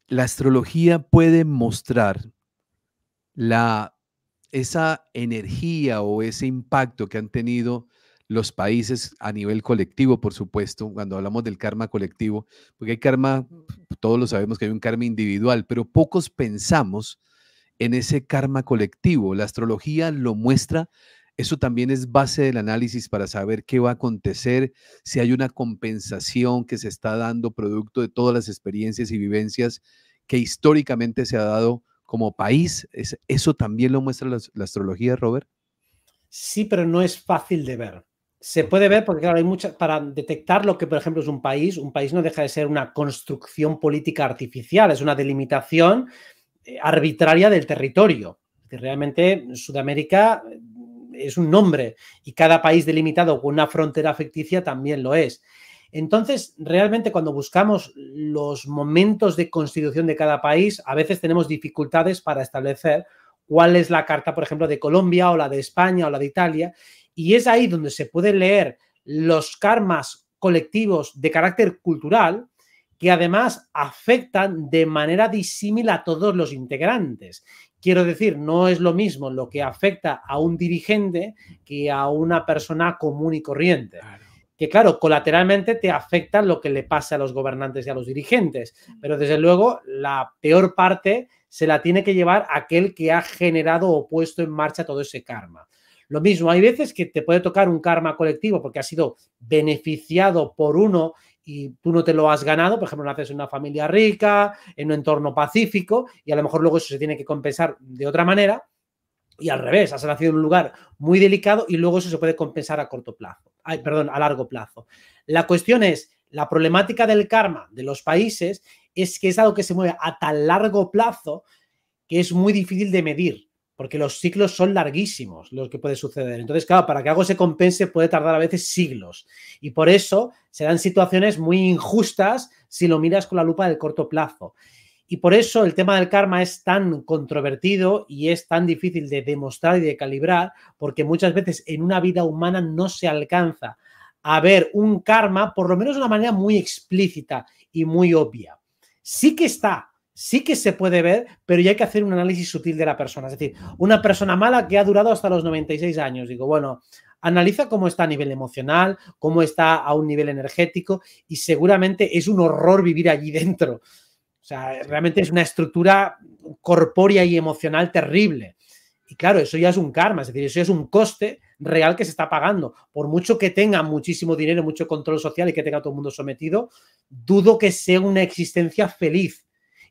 La astrología puede mostrar la, esa energía o ese impacto que han tenido los países a nivel colectivo, por supuesto, cuando hablamos del karma colectivo, porque hay karma, todos lo sabemos que hay un karma individual, pero pocos pensamos en ese karma colectivo. La astrología lo muestra eso también es base del análisis para saber qué va a acontecer, si hay una compensación que se está dando producto de todas las experiencias y vivencias que históricamente se ha dado como país. ¿Eso también lo muestra la, astrología, Robert? Sí, pero no es fácil de ver. Se puede ver porque, claro, hay muchas. Para detectar lo que, por ejemplo, es un país, un país no deja de ser una construcción política artificial, es una delimitación eh, arbitraria del territorio. Realmente Sudamérica es un nombre y cada país delimitado con una frontera ficticia también lo es. Entonces, realmente cuando buscamos los momentos de constitución de cada país, a veces tenemos dificultades para establecer cuál es la carta, por ejemplo, de Colombia o la de España o la de Italia. Y es ahí donde se pueden leer los karmas colectivos de carácter cultural que además afectan de manera disímil a todos los integrantes. Quiero decir, no es lo mismo lo que afecta a un dirigente que a una persona común y corriente. Que claro, colateralmente te afecta lo que le pasa a los gobernantes y a los dirigentes, pero desde luego la peor parte se la tiene que llevar aquel que ha generado o puesto en marcha todo ese karma. Lo mismo, hay veces que te puede tocar un karma colectivo porque ha sido beneficiado por uno y tú no te lo has ganado, por ejemplo, naces en una familia rica, en un entorno pacífico, y a lo mejor luego eso se tiene que compensar de otra manera, y al revés, has nacido en un lugar muy delicado y luego eso se puede compensar a corto plazo, perdón, a largo plazo. La cuestión es, la problemática del karma de los países es que es algo que se mueve a tan largo plazo que es muy difícil de medir porque los ciclos son larguísimos los que puede suceder. Entonces, claro, para que algo se compense puede tardar a veces siglos. Y por eso serán situaciones muy injustas si lo miras con la lupa del corto plazo. Y por eso el tema del karma es tan controvertido y es tan difícil de demostrar y de calibrar, porque muchas veces en una vida humana no se alcanza a ver un karma, por lo menos de una manera muy explícita y muy obvia. Sí que está sí que se puede ver, pero ya hay que hacer un análisis sutil de la persona. Es decir, una persona mala que ha durado hasta los 96 años. Digo, bueno, analiza cómo está a nivel emocional, cómo está a un nivel energético y seguramente es un horror vivir allí dentro. O sea, realmente es una estructura corpórea y emocional terrible. Y claro, eso ya es un karma, es decir, eso ya es un coste real que se está pagando. Por mucho que tenga muchísimo dinero, mucho control social y que tenga todo el mundo sometido, dudo que sea una existencia feliz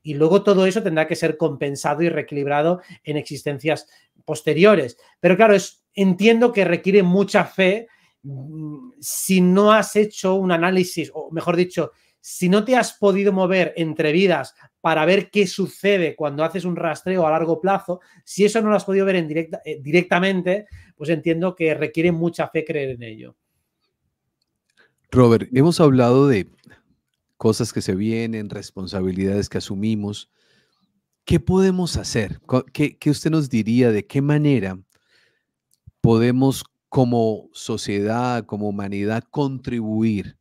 y luego todo eso tendrá que ser compensado y reequilibrado en existencias posteriores. Pero claro, es, entiendo que requiere mucha fe mm, si no has hecho un análisis, o mejor dicho, si no te has podido mover entre vidas para ver qué sucede cuando haces un rastreo a largo plazo, si eso no lo has podido ver en directa, eh, directamente, pues entiendo que requiere mucha fe creer en ello. Robert, hemos hablado de cosas que se vienen, responsabilidades que asumimos. ¿Qué podemos hacer? ¿Qué, usted nos diría de qué manera podemos como sociedad, como humanidad, contribuir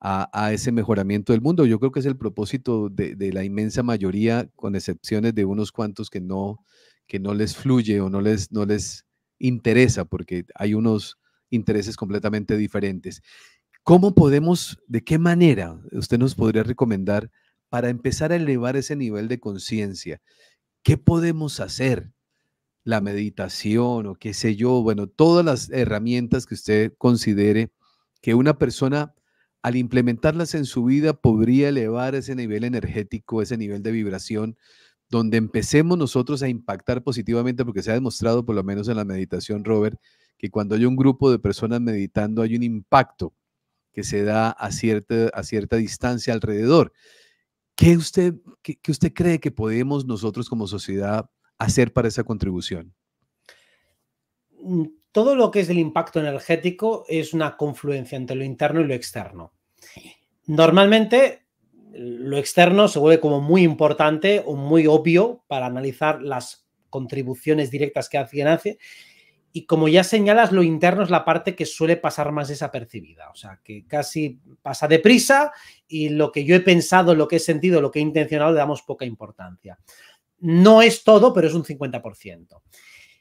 a, ese mejoramiento del mundo? Yo creo que es el propósito de, la inmensa mayoría, con excepciones de unos cuantos que no, que no les fluye o no les, no les interesa, porque hay unos intereses completamente diferentes. ¿Cómo podemos, de qué manera usted nos podría recomendar para empezar a elevar ese nivel de conciencia? ¿Qué podemos hacer? La meditación o qué sé yo, bueno, todas las herramientas que usted considere que una persona al implementarlas en su vida podría elevar ese nivel energético, ese nivel de vibración, donde empecemos nosotros a impactar positivamente, porque se ha demostrado, por lo menos en la meditación, Robert, que cuando hay un grupo de personas meditando hay un impacto que se da a cierta, a cierta distancia alrededor. ¿Qué usted, qué usted cree que podemos nosotros como sociedad hacer para esa contribución? Mm, todo lo que es el impacto energético es una confluencia entre lo interno y lo externo. Normalmente lo externo se vuelve como muy importante o muy obvio para analizar las contribuciones directas que alguien hace y como ya señalas, lo interno es la parte que suele pasar más desapercibida, o sea, que casi pasa deprisa y lo que yo he pensado, lo que he sentido, lo que he intencionado, le damos poca importancia. No es todo, pero es un 50%.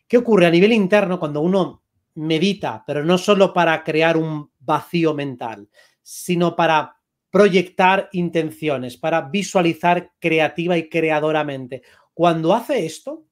¿Qué ocurre a nivel interno cuando uno medita, pero no solo para crear un vacío mental, sino para proyectar intenciones, para visualizar creativa y creadoramente? Cuando hace esto,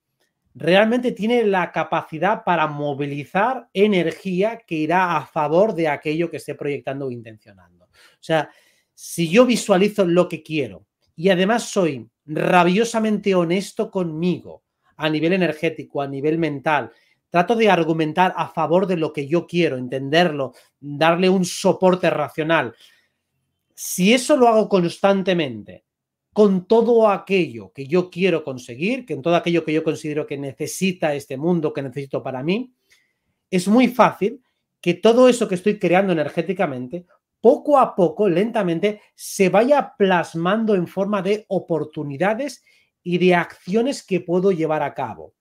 realmente tiene la capacidad para movilizar energía que irá a favor de aquello que esté proyectando o intencionando. O sea, si yo visualizo lo que quiero y además soy rabiosamente honesto conmigo a nivel energético, a nivel mental, trato de argumentar a favor de lo que yo quiero, entenderlo, darle un soporte racional. Si eso lo hago constantemente con todo aquello que yo quiero conseguir, que en todo aquello que yo considero que necesita este mundo, que necesito para mí, es muy fácil que todo eso que estoy creando energéticamente, poco a poco, lentamente, se vaya plasmando en forma de oportunidades y de acciones que puedo llevar a cabo.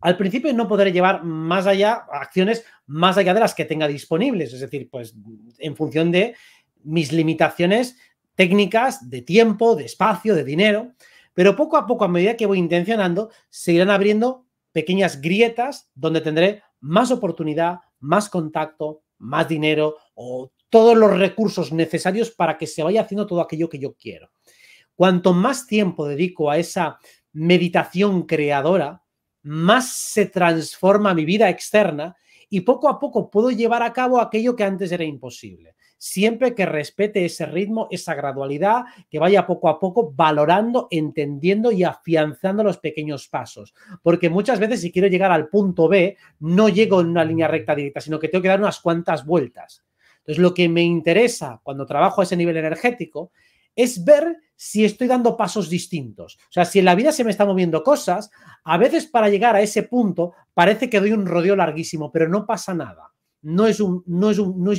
Al principio no podré llevar más allá, acciones más allá de las que tenga disponibles, es decir, pues en función de mis limitaciones técnicas de tiempo, de espacio, de dinero, pero poco a poco, a medida que voy intencionando, se irán abriendo pequeñas grietas donde tendré más oportunidad, más contacto, más dinero o todos los recursos necesarios para que se vaya haciendo todo aquello que yo quiero. Cuanto más tiempo dedico a esa meditación creadora, más se transforma mi vida externa y poco a poco puedo llevar a cabo aquello que antes era imposible siempre que respete ese ritmo, esa gradualidad, que vaya poco a poco valorando, entendiendo y afianzando los pequeños pasos. Porque muchas veces si quiero llegar al punto B, no llego en una línea recta directa, sino que tengo que dar unas cuantas vueltas. Entonces, lo que me interesa cuando trabajo a ese nivel energético es ver si estoy dando pasos distintos. O sea, si en la vida se me están moviendo cosas, a veces para llegar a ese punto parece que doy un rodeo larguísimo, pero no pasa nada no es, un,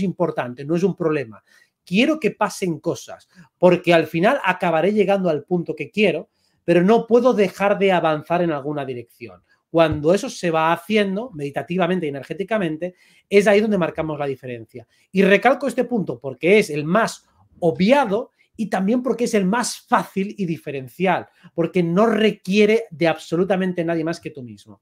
importante, no es un problema. Quiero que pasen cosas, porque al final acabaré llegando al punto que quiero, pero no puedo dejar de avanzar en alguna dirección. Cuando eso se va haciendo meditativamente y energéticamente, es ahí donde marcamos la diferencia. Y recalco este punto porque es el más obviado y también porque es el más fácil y diferencial, porque no requiere de absolutamente nadie más que tú mismo.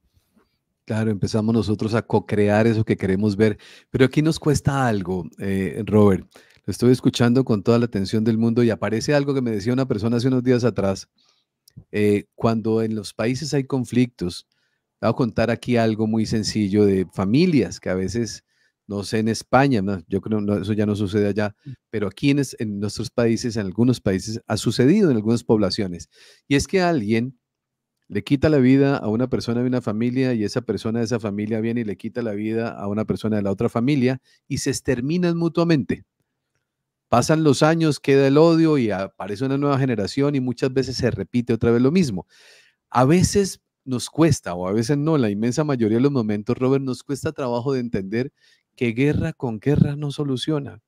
Claro, empezamos nosotros a co-crear eso que queremos ver, pero aquí nos cuesta algo, eh, Robert. Lo estoy escuchando con toda la atención del mundo y aparece algo que me decía una persona hace unos días atrás. Eh, cuando en los países hay conflictos, voy a contar aquí algo muy sencillo de familias que a veces, no sé, en España, no, yo creo que eso ya no sucede allá, mm. pero aquí en nuestros países, en algunos países, ha sucedido en algunas poblaciones. Y es que alguien le quita la vida a una persona de una familia y esa persona de esa familia viene y le quita la vida a una persona de la otra familia y se exterminan mutuamente. Pasan los años, queda el odio y aparece una nueva generación y muchas veces se repite otra vez lo mismo. A veces nos cuesta, o a veces no, la inmensa mayoría de los momentos, Robert, nos cuesta trabajo de entender que guerra con guerra no soluciona.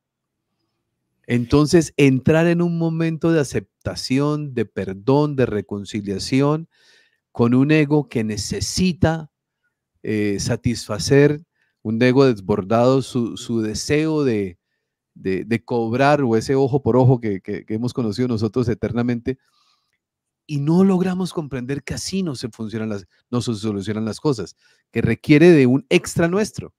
Entonces, entrar en un momento de aceptación, de perdón, de reconciliación, con un ego que necesita eh, satisfacer, un ego desbordado, su, deseo de, cobrar o ese ojo por ojo que, hemos conocido nosotros eternamente. Y no logramos comprender que así no se, funcionan las, no se solucionan las cosas, que requiere de un extra nuestro.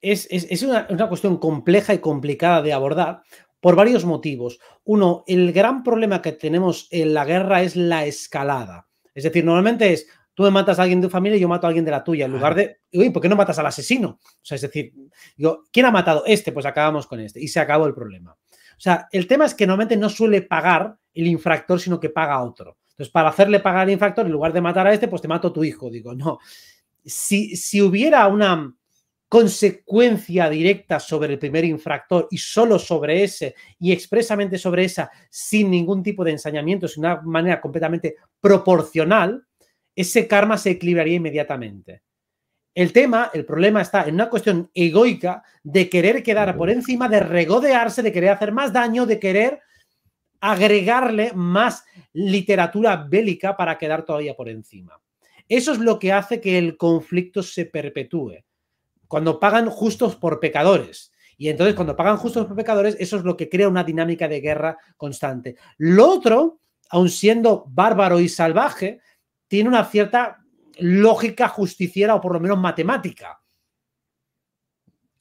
Es, una, una cuestión compleja y complicada de abordar por varios motivos. Uno, el gran problema que tenemos en la guerra es la escalada. Es decir, normalmente es tú me matas a alguien de tu familia y yo mato a alguien de la tuya, en lugar de, uy, ¿por qué no matas al asesino? O sea, es decir, digo, ¿quién ha matado? Este, pues acabamos con este y se acabó el problema. O sea, el tema es que normalmente no suele pagar el infractor, sino que paga a otro. Entonces, para hacerle pagar al infractor, en lugar de matar a este, pues te mato a tu hijo. Digo, no. Si, si hubiera una, consecuencia directa sobre el primer infractor y solo sobre ese y expresamente sobre esa sin ningún tipo de ensañamiento, de una manera completamente proporcional, ese karma se equilibraría inmediatamente. El tema, el problema está en una cuestión egoica de querer quedar por encima, de regodearse, de querer hacer más daño, de querer agregarle más literatura bélica para quedar todavía por encima. Eso es lo que hace que el conflicto se perpetúe cuando pagan justos por pecadores. Y entonces cuando pagan justos por pecadores, eso es lo que crea una dinámica de guerra constante. Lo otro, aun siendo bárbaro y salvaje, tiene una cierta lógica justiciera o por lo menos matemática.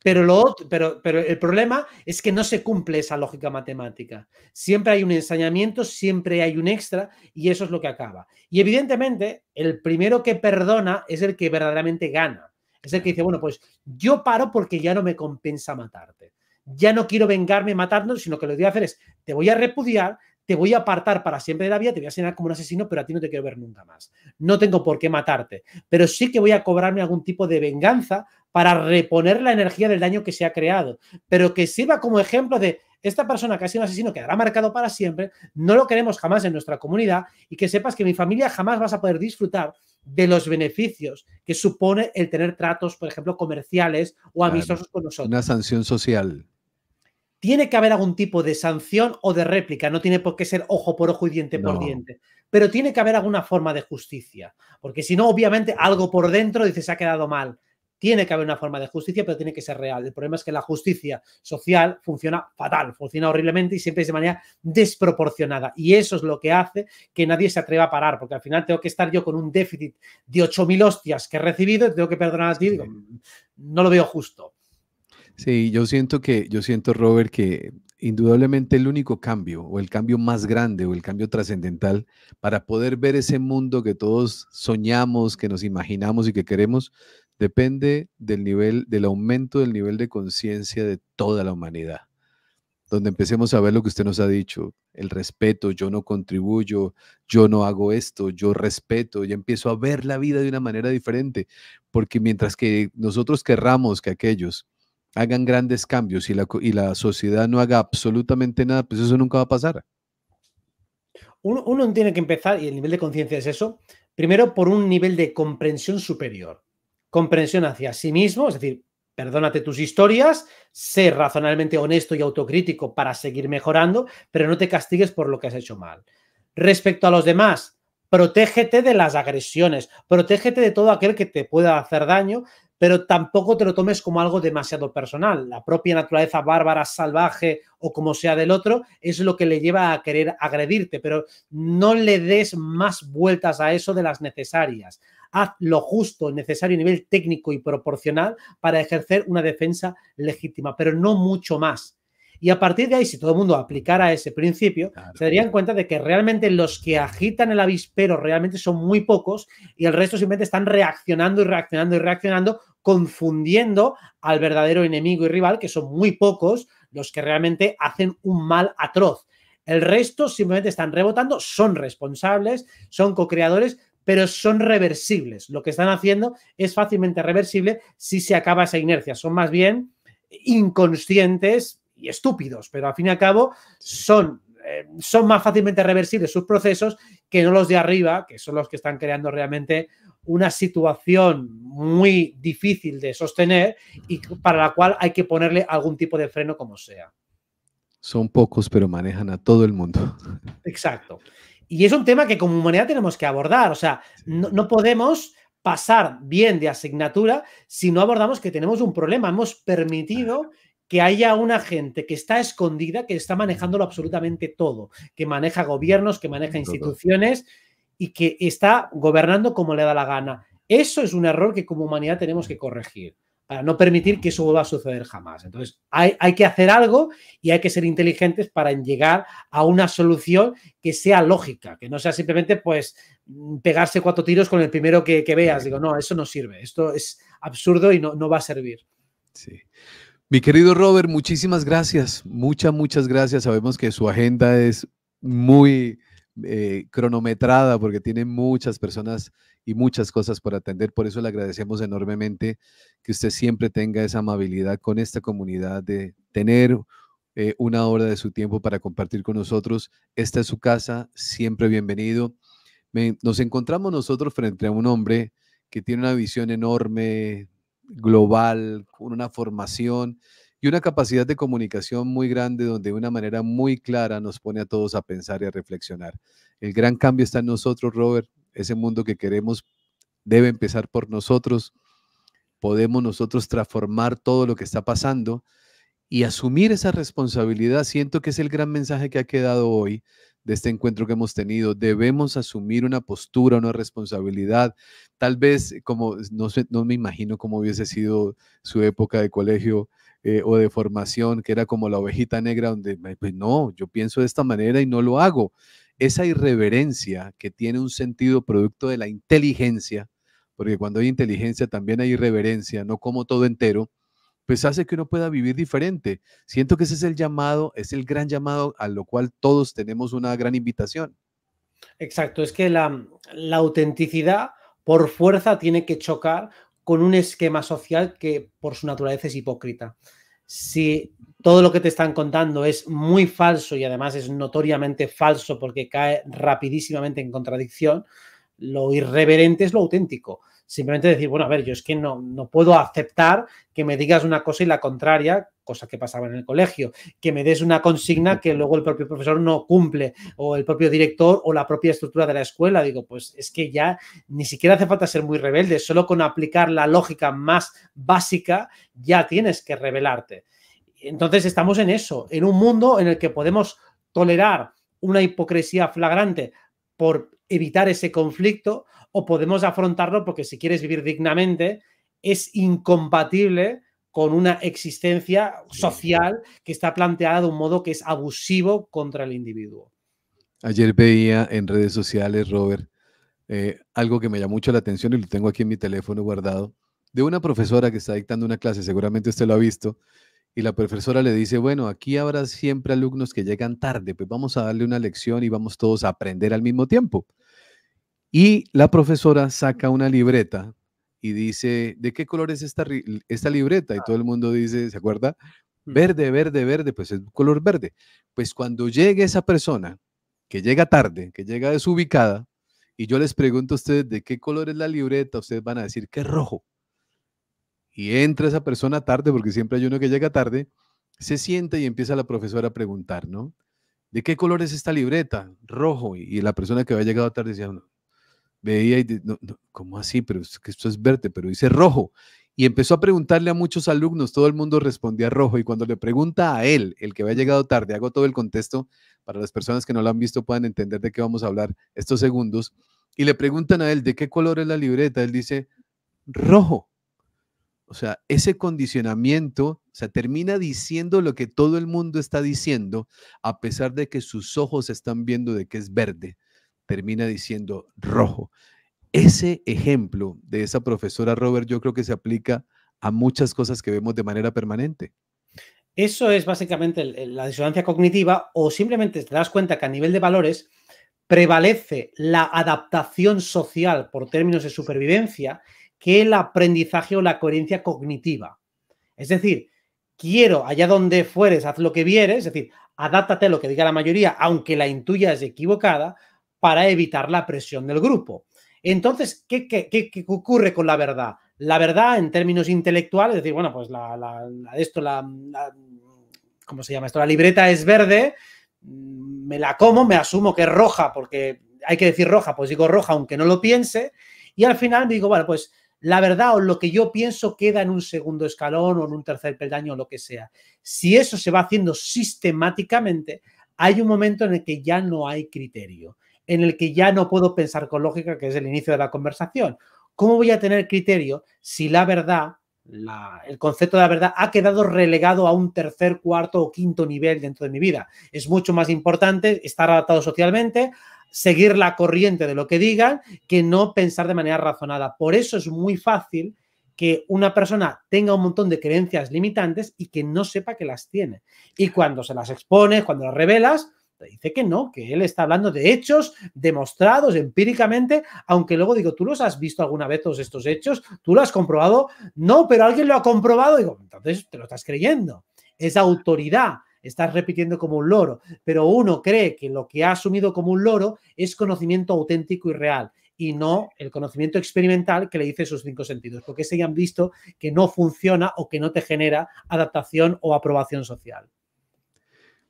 Pero, el problema es que no se cumple esa lógica matemática. Siempre hay un ensañamiento, siempre hay un extra y eso es lo que acaba. Y evidentemente, el primero que perdona es el que verdaderamente gana. Es el que dice, bueno, pues yo paro porque ya no me compensa matarte. Ya no quiero vengarme matándote sino que lo que voy a hacer es, te voy a repudiar, te voy a apartar para siempre de la vida, te voy a señalar como un asesino, pero a ti no te quiero ver nunca más. No tengo por qué matarte, pero sí que voy a cobrarme algún tipo de venganza para reponer la energía del daño que se ha creado, pero que sirva como ejemplo de esta persona que ha sido un asesino quedará marcado para siempre, no lo queremos jamás en nuestra comunidad y que sepas que mi familia jamás vas a poder disfrutar de los beneficios que supone el tener tratos, por ejemplo, comerciales o amistosos con nosotros. Una sanción social. Tiene que haber algún tipo de sanción o de réplica, no tiene por qué ser ojo por ojo y diente por diente, pero tiene que haber alguna forma de justicia, porque si no, obviamente algo por dentro dice se ha quedado mal. Tiene que haber una forma de justicia, pero tiene que ser real. El problema es que la justicia social funciona fatal, funciona horriblemente y siempre es de manera desproporcionada. Y eso es lo que hace que nadie se atreva a parar, porque al final tengo que estar yo con un déficit de 8.000 hostias que he recibido y tengo que perdonar a ti. Digo, no lo veo justo. Sí, yo siento que, yo siento, Robert, que indudablemente el único cambio o el cambio más grande o el cambio trascendental para poder ver ese mundo que todos soñamos, que nos imaginamos y que queremos, depende del nivel, del aumento del nivel de conciencia de toda la humanidad, donde empecemos a ver lo que usted nos ha dicho, el respeto, yo no contribuyo, yo no hago esto, yo respeto, y empiezo a ver la vida de una manera diferente, porque mientras que nosotros querramos que aquellos hagan grandes cambios y la, y la sociedad no haga absolutamente nada, pues eso nunca va a pasar. Uno, uno tiene que empezar, y el nivel de conciencia es eso, primero por un nivel de comprensión superior comprensión hacia sí mismo, es decir, perdónate tus historias, sé razonablemente honesto y autocrítico para seguir mejorando, pero no te castigues por lo que has hecho mal. Respecto a los demás, protégete de las agresiones, protégete de todo aquel que te pueda hacer daño, pero tampoco te lo tomes como algo demasiado personal. La propia naturaleza bárbara, salvaje o como sea del otro es lo que le lleva a querer agredirte, pero no le des más vueltas a eso de las necesarias haz lo justo, necesario a nivel técnico y proporcional para ejercer una defensa legítima, pero no mucho más. Y a partir de ahí, si todo el mundo aplicara ese principio, se darían cuenta de que realmente los que agitan el avispero realmente son muy pocos y el resto simplemente están reaccionando y reaccionando y reaccionando, confundiendo al verdadero enemigo y rival, que son muy pocos los que realmente hacen un mal atroz. El resto simplemente están rebotando, son responsables, son co-creadores, pero son reversibles. Lo que están haciendo es fácilmente reversible si se acaba esa inercia. Son más bien inconscientes y estúpidos, pero al fin y al cabo son, eh, son más fácilmente reversibles sus procesos que no los de arriba, que son los que están creando realmente una situación muy difícil de sostener y para la cual hay que ponerle algún tipo de freno como sea. Son pocos, pero manejan a todo el mundo. Exacto. Y es un tema que como humanidad tenemos que abordar. O sea, no, podemos pasar bien de asignatura si no abordamos que tenemos un problema. Hemos permitido que haya una gente que está escondida, que está manejándolo absolutamente todo, que maneja gobiernos, que maneja instituciones y que está gobernando como le da la gana. Eso es un error que como humanidad tenemos que corregir para no permitir que eso vuelva a suceder jamás. Entonces, hay, que hacer algo y hay que ser inteligentes para llegar a una solución que sea lógica, que no sea simplemente pues mm, pegarse cuatro tiros con el primero que, veas. Digo, no, eso no sirve, esto es absurdo y no, va a servir. Sí. Mi querido Robert, muchísimas gracias, muchas, muchas gracias. Sabemos que su agenda es muy eh, cronometrada porque tiene muchas personas y muchas cosas por atender. Por eso le agradecemos enormemente que usted siempre tenga esa amabilidad con esta comunidad de tener eh, una hora de su tiempo para compartir con nosotros. Esta es su casa, siempre bienvenido. nos encontramos nosotros frente a un hombre que tiene una visión enorme, global, con una formación y una capacidad de comunicación muy grande donde de una manera muy clara nos pone a todos a pensar y a reflexionar. El gran cambio está en nosotros, Robert ese mundo que queremos debe empezar por nosotros. Podemos nosotros transformar todo lo que está pasando y asumir esa responsabilidad. Siento que es el gran mensaje que ha quedado hoy de este encuentro que hemos tenido. Debemos asumir una postura, una responsabilidad. Tal vez, como no, me imagino cómo hubiese sido su época de colegio eh, o de formación, que era como la ovejita negra, donde pues no, yo pienso de esta manera y no lo hago esa irreverencia que tiene un sentido producto de la inteligencia, porque cuando hay inteligencia también hay irreverencia, no como todo entero, pues hace que uno pueda vivir diferente. Siento que ese es el llamado, es el gran llamado a lo cual todos tenemos una gran invitación. Exacto, es que la, la autenticidad por fuerza tiene que chocar con un esquema social que por su naturaleza es hipócrita. Si todo lo que te están contando es muy falso y además es notoriamente falso porque cae rapidísimamente en contradicción, lo irreverente es lo auténtico. Simplemente decir, bueno, a ver, yo es que no, no puedo aceptar que me digas una cosa y la contraria, cosa que pasaba en el colegio, que me des una consigna que luego el propio profesor no cumple, o el propio director o la propia estructura de la escuela. Digo, pues es que ya ni siquiera hace falta ser muy rebelde, solo con aplicar la lógica más básica ya tienes que rebelarte. Entonces estamos en eso, en un mundo en el que podemos tolerar una hipocresía flagrante por evitar ese conflicto o podemos afrontarlo porque si quieres vivir dignamente es incompatible con una existencia social que está planteada de un modo que es abusivo contra el individuo. Ayer veía en redes sociales, Robert, eh, algo que me llamó mucho la atención y lo tengo aquí en mi teléfono guardado, de una profesora que está dictando una clase, seguramente usted lo ha visto, y la profesora le dice, bueno, aquí habrá siempre alumnos que llegan tarde, pues vamos a darle una lección y vamos todos a aprender al mismo tiempo. Y la profesora saca una libreta y dice, ¿de qué color es esta, esta libreta? Y ah. todo el mundo dice, ¿se acuerda? Mm. Verde, verde, verde, pues es color verde. Pues cuando llegue esa persona que llega tarde, que llega desubicada, y yo les pregunto a ustedes de qué color es la libreta, ustedes van a decir que es rojo y entra esa persona tarde, porque siempre hay uno que llega tarde, se sienta y empieza la profesora a preguntar, ¿no? ¿De qué color es esta libreta? Rojo. Y, la persona que había llegado tarde decía, no, veía y, no, ¿cómo así? Pero que esto es verde, pero dice rojo. Y empezó a preguntarle a muchos alumnos, todo el mundo respondía rojo. Y cuando le pregunta a él, el que había llegado tarde, hago todo el contexto para las personas que no lo han visto puedan entender de qué vamos a hablar estos segundos. Y le preguntan a él, ¿de qué color es la libreta? Él dice, rojo. O sea, ese condicionamiento, o termina diciendo lo que todo el mundo está diciendo, a pesar de que sus ojos están viendo de que es verde, termina diciendo rojo. Ese ejemplo de esa profesora Robert, yo creo que se aplica a muchas cosas que vemos de manera permanente. Eso es básicamente la disonancia cognitiva o simplemente te das cuenta que a nivel de valores prevalece la adaptación social por términos de supervivencia que el aprendizaje o la coherencia cognitiva. Es decir, quiero allá donde fueres, haz lo que vieres, es decir, adáptate a lo que diga la mayoría, aunque la intuya es equivocada, para evitar la presión del grupo. Entonces, ¿qué, ocurre con la verdad? La verdad en términos intelectuales, es decir, bueno, pues la, esto, ¿cómo se llama esto? La libreta es verde, mm, me la como, me asumo que es roja, porque hay que decir roja, pues digo roja aunque no lo piense, y al final digo, bueno, pues la verdad o lo que yo pienso queda en un segundo escalón o en un tercer peldaño o lo que sea. Si eso se va haciendo sistemáticamente, hay un momento en el que ya no hay criterio, en el que ya no puedo pensar con lógica, que es el inicio de la conversación. ¿Cómo voy a tener criterio si la verdad el concepto de la verdad ha quedado relegado a un tercer, cuarto o quinto nivel dentro de mi vida. Es mucho más importante estar adaptado socialmente, seguir la corriente de lo que digan, que no pensar de manera razonada. Por eso es muy fácil que una persona tenga un montón de creencias limitantes y que no sepa que las tiene. Y cuando se las expones, cuando las revelas, dice que no, que él está hablando de hechos demostrados empíricamente, aunque luego digo, ¿tú los has visto alguna vez todos estos hechos? ¿Tú los has comprobado? No, pero alguien lo ha comprobado. Digo, entonces te lo estás creyendo. Es autoridad estás repitiendo como un loro, pero uno cree que lo que ha asumido como un loro es conocimiento auténtico y real y no el conocimiento experimental que le dice sus cinco sentidos, porque se han visto que no funciona o que no te genera adaptación o aprobación social.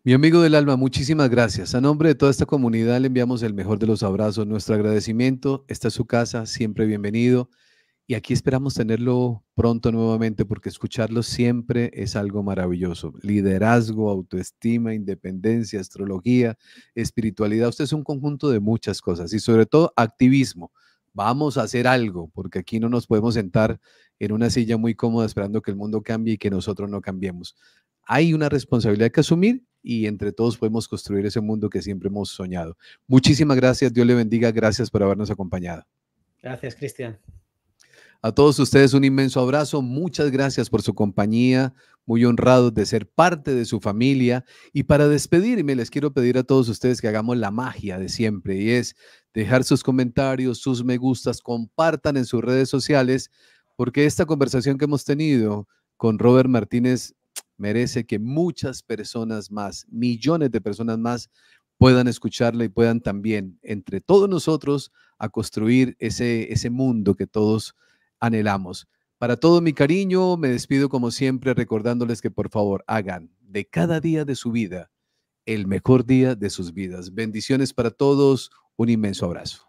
Mi amigo del alma, muchísimas gracias. A nombre de toda esta comunidad le enviamos el mejor de los abrazos, nuestro agradecimiento. Esta es su casa, siempre bienvenido. Y aquí esperamos tenerlo pronto nuevamente porque escucharlo siempre es algo maravilloso. Liderazgo, autoestima, independencia, astrología, espiritualidad. Usted es un conjunto de muchas cosas y sobre todo activismo. Vamos a hacer algo porque aquí no nos podemos sentar en una silla muy cómoda esperando que el mundo cambie y que nosotros no cambiemos. Hay una responsabilidad que asumir y entre todos podemos construir ese mundo que siempre hemos soñado. Muchísimas gracias, Dios le bendiga, gracias por habernos acompañado. Gracias, Cristian. A todos ustedes un inmenso abrazo, muchas gracias por su compañía, muy honrados de ser parte de su familia y para despedirme les quiero pedir a todos ustedes que hagamos la magia de siempre y es dejar sus comentarios, sus me gustas, compartan en sus redes sociales porque esta conversación que hemos tenido con Robert Martínez merece que muchas personas más, millones de personas más, puedan escucharla y puedan también, entre todos nosotros, a construir ese, ese mundo que todos anhelamos. Para todo mi cariño, me despido como siempre recordándoles que por favor hagan de cada día de su vida el mejor día de sus vidas. Bendiciones para todos, un inmenso abrazo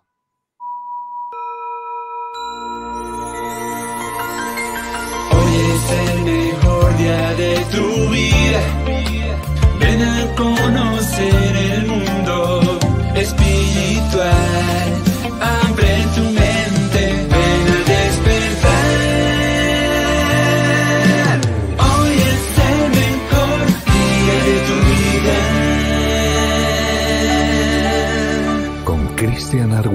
de tu vida. Ven a conocer el mundo espiritual. Abre tu mente, ven a despertar. Hoy es el mejor día de tu vida. Con Cristian Argo.